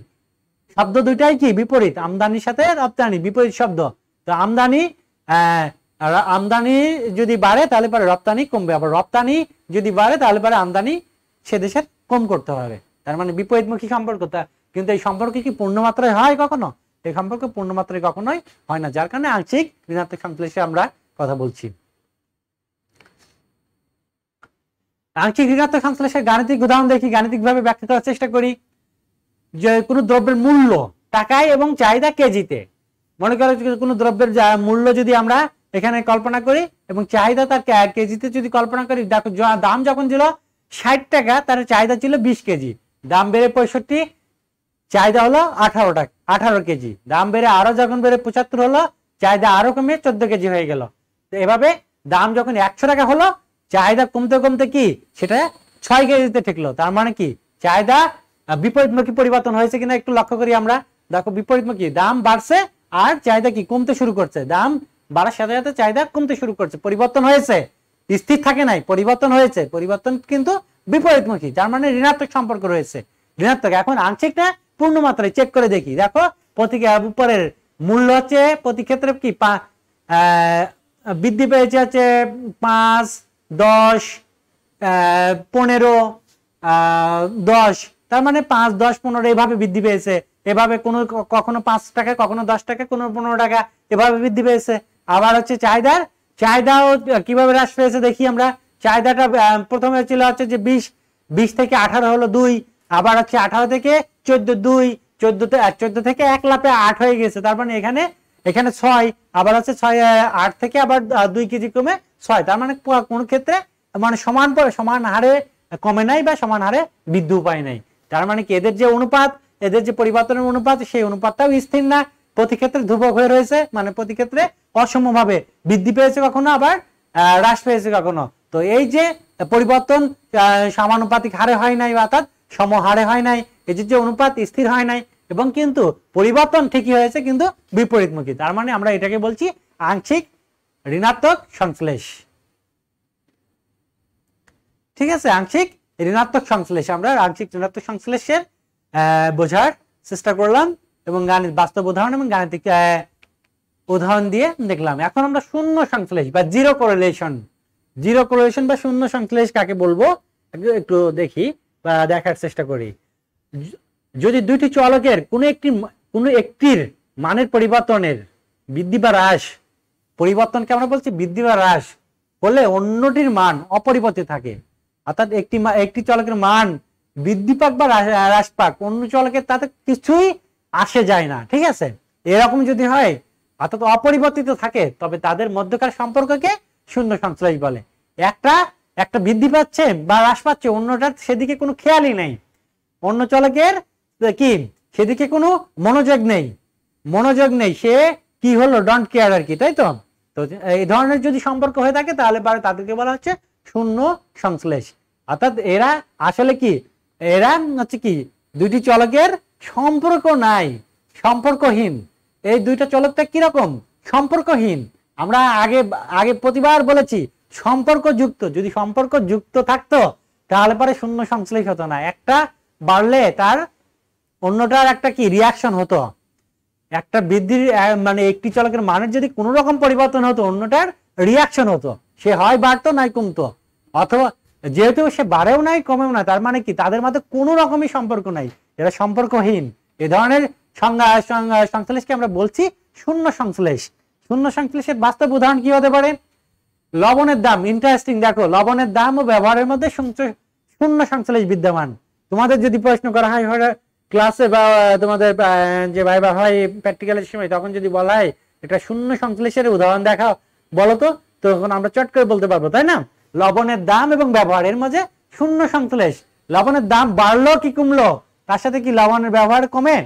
Speaker 1: শব্দ দুইটাই কি বিপরীত আমদানির সাথে রপ্তানি বিপরীত শব্দ তো আমদানি আহ আর আমদানি যদি বাড়ে তাহলে পরে রপ্তানি কমবে আবার রপ্তানি যদি বাড়ে তাহলে পরে আমদানি সে দেশের কম করতে হবে তার মানে বিপরীতমুখী সম্পর্ক তা কিন্তু এই সম্পর্কে কি পূর্ণমাত্রায় হয় কখনো এই সম্পর্ক পূর্ণমাত্রায় কখনোই হয় না যার কারণে আংশিক ঋণাত্মক সংশ্লেষে আমরা কথা বলছি আংশিক ঋণাত্মক সংশ্লেষের গাণিতিক উদাহরণ দেখি গাণিতিকভাবে ব্যাখ্যা করার চেষ্টা করি যে কোনো দ্রব্যের মূল্য টাকায় এবং চাহিদা কেজিতে মনে করো কোনো দ্রব্যের মূল্য যদি আমরা এখানে কল্পনা করি এবং চাহিদা তার কেজিতে যদি কল্পনা করি দাম যখন ছিল ষাট টাকা তার চাহিদা ছিল বিশ কেজি দাম বেড়ে পঁয়ষট্টি চাহিদা হলো আঠারো টাকা আঠারো কেজি দাম বেড়ে আরো যখন বেড়ে পঁচাত্তর হলো চাহিদা আরো কমে চোদ্দ কেজি হয়ে গেল তো এভাবে দাম যখন একশো টাকা হলো চাহিদা কমতে কমতে কি সেটা ছয় কেজিতে ঠেকলো তার মানে কি চাহিদা বিপরীতমুখী পরিবর্তন হয়েছে কিনা একটু লক্ষ্য করি আমরা দেখো বিপরীতমুখী দাম বাড়ছে আর চাহিদা কি কমতে শুরু করছে দাম বাড়ার সাথে সাথে চাহিদা কমতে শুরু করছে পরিবর্তন হয়েছে স্থির থাকে নাই পরিবর্তন হয়েছে পরিবর্তন কিন্তু বিপরীতমুখী যার মানে ঋণাত্মক সম্পর্ক রয়েছে ঋণাত্মক এখন আংশিকটা পূর্ণ মাত্রায় চেক করে দেখি দেখো প্রতি উপরের মূল্য হচ্ছে প্রতি ক্ষেত্রে কি বৃদ্ধি পেয়েছে হচ্ছে পাঁচ দশ পনেরো দশ তার মানে পাঁচ দশ পনেরো এভাবে বৃদ্ধি পেয়েছে এভাবে কোনো কখনো পাঁচ টাকা কখনো দশ টাকা কোনো পনেরো টাকা এভাবে বৃদ্ধি পেয়েছে আবার হচ্ছে চাহিদার চাহিদাও কিভাবে হ্রাস পেয়েছে দেখি আমরা চাহিদাটা প্রথমে ছিল হচ্ছে যে বিশ বিশ থেকে আঠারো হলো দুই আবার হচ্ছে আঠারো থেকে চোদ্দ দুই চোদ্দ চোদ্দ থেকে এক লাপে আট হয়ে গেছে তার মানে এখানে এখানে ছয় আবার হচ্ছে ছয় আট থেকে আবার দুই কেজি কমে ছয় তার মানে কোন ক্ষেত্রে মানে সমান সমান হারে কমে নাই বা সমান হারে বৃদ্ধি উপায় নাই তার মানে কি এদের যে অনুপাত এদের যে পরিবর্তনের অনুপাত সেই অনুপাতটাও স্থির না প্রতি ক্ষেত্রে ধ্রুবক হয়ে রয়েছে মানে প্রতি ক্ষেত্রে অসমভাবে বৃদ্ধি পেয়েছে কখনো আবার হ্রাস পেয়েছে কখনো তো এই যে পরিবর্তন সমানুপাতিক হারে হয় নাই অর্থাৎ সমহারে হয় নাই এই যে অনুপাত স্থির হয় নাই এবং কিন্তু পরিবর্তন ঠিকই হয়েছে কিন্তু বিপরীতমুখী তার মানে আমরা এটাকে বলছি আংশিক ঋণাত্মক সংশ্লেষ ঠিক আছে আংশিক ঋণাত্মক সংশ্লেষ আমরা আংশিক ঋণাত্মক সংশ্লেষের বোঝার চেষ্টা করলাম এবং গাণিত বাস্তব উদাহরণ এবং গাণিতিক উদাহরণ দিয়ে দেখলাম এখন আমরা শূন্য সংশ্লেষ বা জিরো কোরেলেশন জিরো কোরেলেশন বা শূন্য সংশ্লেষ কাকে বলবো একটু দেখি বা দেখার চেষ্টা করি যদি দুইটি চলকের কোনো একটি কোনো একটির মানের পরিবর্তনের বৃদ্ধি বা হ্রাস পরিবর্তনকে আমরা বলছি বৃদ্ধি বা হ্রাস হলে অন্যটির মান অপরিবর্তিত থাকে অর্থাৎ একটি একটি চলকের মান বৃদ্ধি পাক বা হ্রাস পাক অন্য চলকের তাতে কিছুই আসে যায় না ঠিক আছে এরকম যদি হয় অর্থাৎ অপরিবর্তিত থাকে তবে তাদের মধ্যকার সম্পর্ককে শূন্য সংশ্লেষ বলে একটা একটা বৃদ্ধি পাচ্ছে বা হ্রাস পাচ্ছে অন্যটার সেদিকে কোনো খেয়ালই নেই অন্য চলকের কি সেদিকে কোনো মনোযোগ নেই মনোযোগ নেই সে কি হলো ডন্ট কেয়ার আর কি তাই তো তো এই ধরনের যদি সম্পর্ক হয়ে থাকে তাহলে তাদেরকে বলা হচ্ছে শূন্য সংশ্লেষ অর্থাৎ এরা আসলে কি এরা হচ্ছে কি দুটি চলকের সম্পর্ক নাই সম্পর্কহীন এই দুইটা চলকটা কিরকম সম্পর্কহীন আমরা আগে আগে প্রতিবার বলেছি সম্পর্ক যুক্ত যদি সম্পর্ক যুক্ত থাকতো তাহলে পরে শূন্য সংশ্লেষ হতো না একটা বাড়লে তার অন্যটার একটা কি রিয়াকশন হতো একটা বৃদ্ধির মানে একটি চলকের মানের যদি কোনো রকম পরিবর্তন হতো অন্যটার রিয়াকশন হতো সে হয় বাড়তো নাই কমতো অথবা যেহেতু সে বাড়েও নাই কমেও না তার মানে কি তাদের মধ্যে কোন রকমই সম্পর্ক নাই এরা সম্পর্কহীন এ ধরনের সংজ্ঞা সংশ্লেষকে আমরা বলছি শূন্য সংশ্লেষ শূন্য সংশ্লেষের বাস্তব উদাহরণ কি হতে পারে লবণের দাম ইন্টারেস্টিং দেখো লবণের দাম ও ব্যবহারের মধ্যে শূন্য সংশ্লেষ বিদ্যমান তোমাদের যদি প্রশ্ন করা হয় ক্লাসে বা তোমাদের যে ভাই বা ভাই প্র্যাকটিক্যালের সময় তখন যদি বলা হয় এটা শূন্য সংশ্লেষের উদাহরণ দেখা বলো তো তখন আমরা চট করে বলতে পারবো তাই না লবণের দাম এবং ব্যবহার এর মাঝে শূন্য সংশ্লেষ লবণের দাম বাড়লো কি কমলো তার সাথে কি লবণের ব্যবহার কমে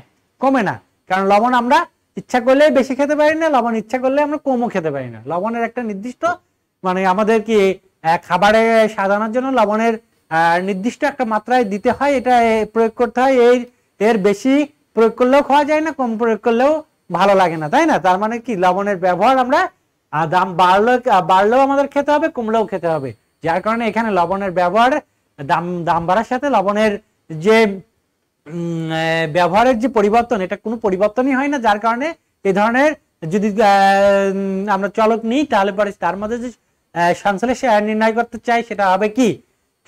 Speaker 1: কমে না কারণ লবণ আমরা ইচ্ছা করলে বেশি খেতে পারি না লবণ ইচ্ছা করলে আমরা কমও খেতে পারি না লবণের একটা নির্দিষ্ট মানে আমাদের কি খাবারে সাজানোর জন্য লবণের নির্দিষ্ট একটা মাত্রায় দিতে হয় এটা প্রয়োগ করতে হয় এই এর বেশি প্রয়োগ করলেও খাওয়া যায় না কম প্রয়োগ করলেও ভালো লাগে না তাই না তার মানে কি লবণের ব্যবহার আমরা দাম বাড়লো বাড়লেও আমাদের খেতে হবে কমলেও খেতে হবে যার কারণে এখানে লবণের ব্যবহার দাম দাম বাড়ার সাথে লবণের যে ব্যবহারের যে পরিবর্তন এটা কোনো পরিবর্তনই হয় না যার কারণে এই ধরনের যদি আমরা চলক নিই তাহলে পরে তার মধ্যে যে সংশ্লেষ নির্ণয় করতে চাই সেটা হবে কি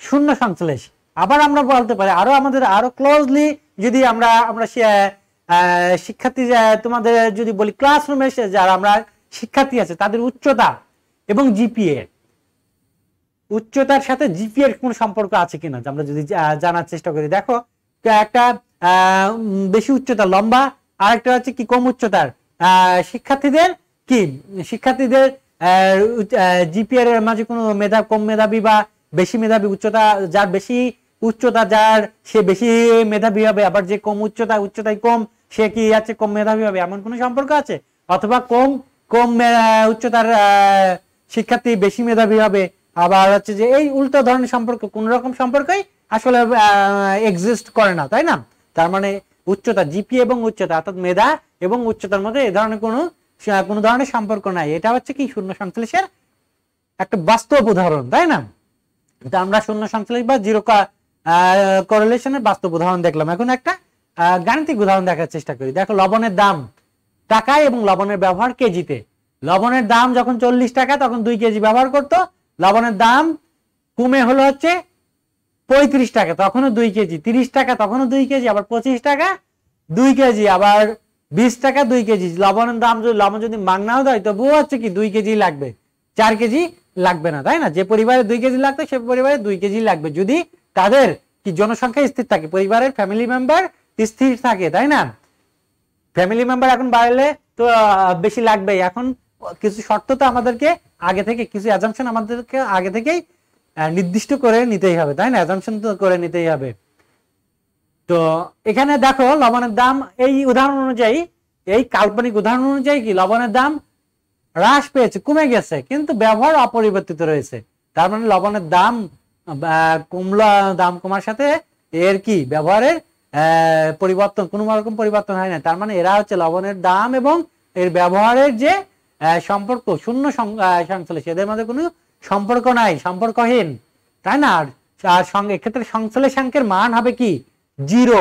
Speaker 1: শূন্য সংশ্লেষ আবার আমরা বলতে পারি আরো আমাদের আরো ক্লোজলি যদি আমরা আমরা শিক্ষার্থী তোমাদের যদি বলি ক্লাসরুমে যারা আমরা শিক্ষার্থী আছে তাদের উচ্চতা এবং জিপিএ উচ্চতার সাথে জিপিএ কোন সম্পর্ক আছে কিনা আমরা যদি জানার চেষ্টা করি দেখো একটা বেশি উচ্চতা লম্বা আর একটা হচ্ছে কি কম উচ্চতার শিক্ষার্থীদের কি শিক্ষার্থীদের জিপিআর এর মাঝে কোনো মেধা কম মেধাবী বা বেশি মেধাবী উচ্চতা যার বেশি উচ্চতা যার সে বেশি মেধাবী হবে আবার যে কম উচ্চতা উচ্চতায় কম সে কি আছে কম মেধাবী হবে এমন কোনো সম্পর্ক আছে অথবা কম কম উচ্চতার শিক্ষার্থী বেশি মেধাবী হবে আবার হচ্ছে যে এই উল্টো ধরনের সম্পর্ক কোন রকম সম্পর্কই আসলে এক্সিস্ট করে না তাই না তার মানে উচ্চতা জিপি এবং উচ্চতা অর্থাৎ মেধা এবং উচ্চতার মধ্যে এ ধরনের কোনো কোনো ধরনের সম্পর্ক নাই এটা হচ্ছে কি শূন্য সংশ্লেষের একটা বাস্তব উদাহরণ তাই না তো আমরা শূন্য সংশ্লেষ বা জিরো করলেশনের বাস্তব উদাহরণ দেখলাম এখন একটা গাণিতিক উদাহরণ দেখার চেষ্টা করি দেখো লবণের দাম টাকায় এবং লবণের ব্যবহার কেজিতে লবণের দাম যখন চল্লিশ টাকা তখন দুই কেজি ব্যবহার করত লবণের দাম কমে হলো হচ্ছে পঁয়ত্রিশ টাকা তখনও দুই কেজি তিরিশ টাকা তখনও দুই কেজি আবার পঁচিশ টাকা দুই কেজি আবার বিশ টাকা দুই কেজি লবণের দাম যদি লবণ যদি মাংনাও দেয় তবুও হচ্ছে কি দুই কেজি লাগবে চার কেজি লাগবে না তাই না যে পরিবারে দুই কেজি লাগতো সে পরিবারে দুই কেজি লাগবে যদি তাদের কি জনসংখ্যা স্থির থাকে পরিবারের ফ্যামিলি মেম্বার স্থির থাকে তাই না ফ্যামিলি মেম্বার এখন বাড়লে তো বেশি লাগবেই এখন কিছু শর্ত তো আমাদেরকে আগে থেকে কিছু অ্যাজামশন আমাদেরকে আগে থেকেই নির্দিষ্ট করে নিতেই হবে তাই না অ্যাজামশন তো করে নিতেই হবে তো এখানে দেখো লবণের দাম এই উদাহরণ অনুযায়ী এই কাল্পনিক উদাহরণ অনুযায়ী কি লবণের দাম হ্রাস পেয়েছে কমে গেছে কিন্তু ব্যবহার অপরিবর্তিত রয়েছে তার মানে লবণের দাম কমলা দাম কমার সাথে এর কি ব্যবহারের পরিবর্তন কোনো রকম পরিবর্তন হয় না তার মানে এরা হচ্ছে লবণের দাম এবং এর ব্যবহারের যে সম্পর্ক শূন্য সংশ্লেষ এদের মধ্যে কোনো সম্পর্ক নাই সম্পর্কহীন তাই না আর সঙ্গে এক্ষেত্রে সংশ্লেষাঙ্কের মান হবে কি জিরো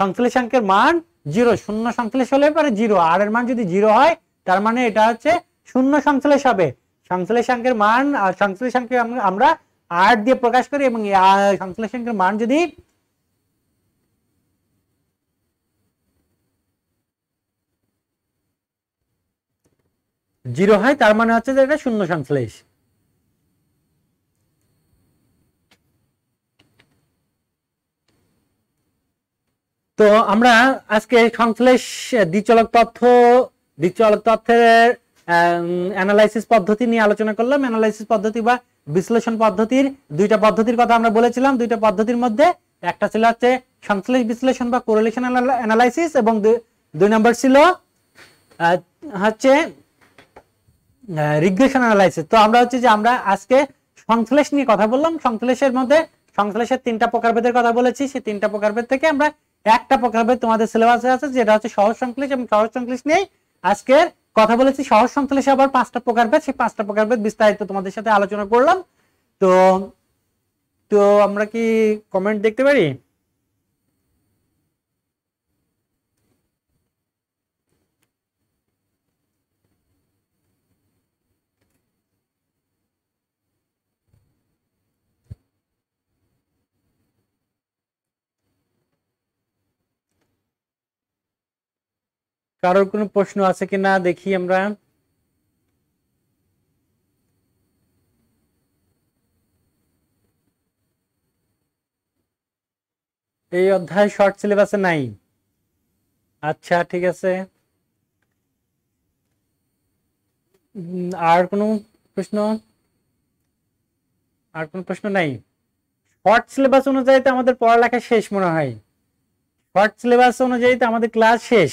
Speaker 1: সংশ্লেষাঙ্কের মান জিরো শূন্য সংশ্লেষ হলে পরে জিরো আর এর মান যদি জিরো হয় তার মানে এটা হচ্ছে শূন্য সংশ্লেষ হবে সংশ্লেষাঙ্কের মান সংশ্লেষাঙ্কে আমরা আর দিয়ে প্রকাশ করি এবং সংশ্লেষাঙ্কের মান যদি জিরো হয় তার মানে হচ্ছে যে এটা শূন্য সংশ্লেষ তো আমরা আজকে সংশ্লেষ দ্বিচলক তথ্য দ্বিচলক তথ্যের অ্যানালাইসিস পদ্ধতি নিয়ে আলোচনা করলাম অ্যানালাইসিস পদ্ধতি বা বিশ্লেষণ পদ্ধতির দুইটা পদ্ধতির কথা আমরা বলেছিলাম দুইটা পদ্ধতির মধ্যে একটা ছিল হচ্ছে সংশ্লেষ বিশ্লেষণ বা কোরলেশন অ্যানালাইসিস এবং দুই নম্বর ছিল হচ্ছে রিগ্রেশন অ্যানালাইসিস তো আমরা হচ্ছে যে আমরা আজকে সংশ্লেষ নিয়ে কথা বললাম সংশ্লেষের মধ্যে সংশ্লেষের তিনটা প্রকারভেদের কথা বলেছি সেই তিনটা প্রকারভেদ থেকে আমরা একটা প্রকারভেদ তোমাদের সিলেবাসে আছে যেটা হচ্ছে সহজ সংশ্লেষ এবং সহজ সংশ্লেষ নিয়ে আজকে কথা বলেছি সহজ সংশ্লেষে আবার পাঁচটা প্রকারভেদ সেই পাঁচটা প্রকারভেদ বিস্তারিত তোমাদের সাথে আলোচনা করলাম তো তো আমরা কি কমেন্ট দেখতে পারি কারোর কোনো প্রশ্ন আছে কি না দেখি আমরা এই অধ্যায় শর্ট সিলেবাসে নাই আচ্ছা ঠিক আছে আর কোনো প্রশ্ন আর কোনো প্রশ্ন নাই শর্ট সিলেবাস অনুযায়ী তো আমাদের পড়ালেখা শেষ মনে হয় শর্ট সিলেবাস অনুযায়ী তো আমাদের ক্লাস শেষ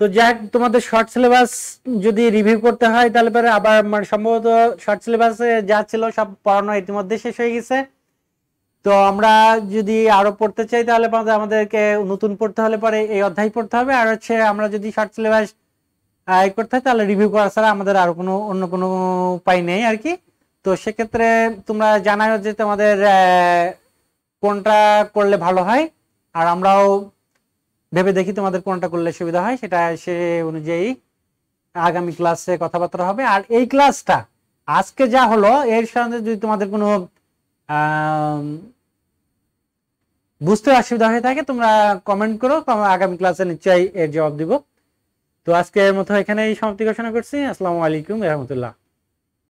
Speaker 1: তো যাক তোমাদের শর্ট সিলেবাস যদি রিভিউ করতে হয় তাহলে পরে আবার মানে সম্ভবত শর্ট সিলেবাসে যা ছিল সব পড়ানো ইতিমধ্যে শেষ হয়ে গেছে তো আমরা যদি আরো পড়তে চাই তাহলে আমাদেরকে নতুন পড়তে হলে পরে এই অধ্যায় পড়তে হবে আর হচ্ছে আমরা যদি শর্ট সিলেবাস আয় করতে হয় তাহলে রিভিউ করা ছাড়া আমাদের আর কোনো অন্য কোনো উপায় নেই আর কি তো সেক্ষেত্রে তোমরা জানাও যে তোমাদের কোনটা করলে ভালো হয় আর আমরাও ভেবে দেখি তোমাদের কোনটা করলে সুবিধা হয় সেটা সে অনুযায়ী আগামী ক্লাসে কথাবার্তা হবে আর এই ক্লাসটা আজকে যা হলো এর সঙ্গে যদি তোমাদের কোনো বুঝতে অসুবিধা হয়ে থাকে তোমরা কমেন্ট করো আগামী ক্লাসে নিশ্চয়ই এর জবাব দিব তো আজকে এর মতো এখানে এই সমাপ্তি ঘোষণা করছি আসসালামু আলাইকুম রহমতুল্লাহ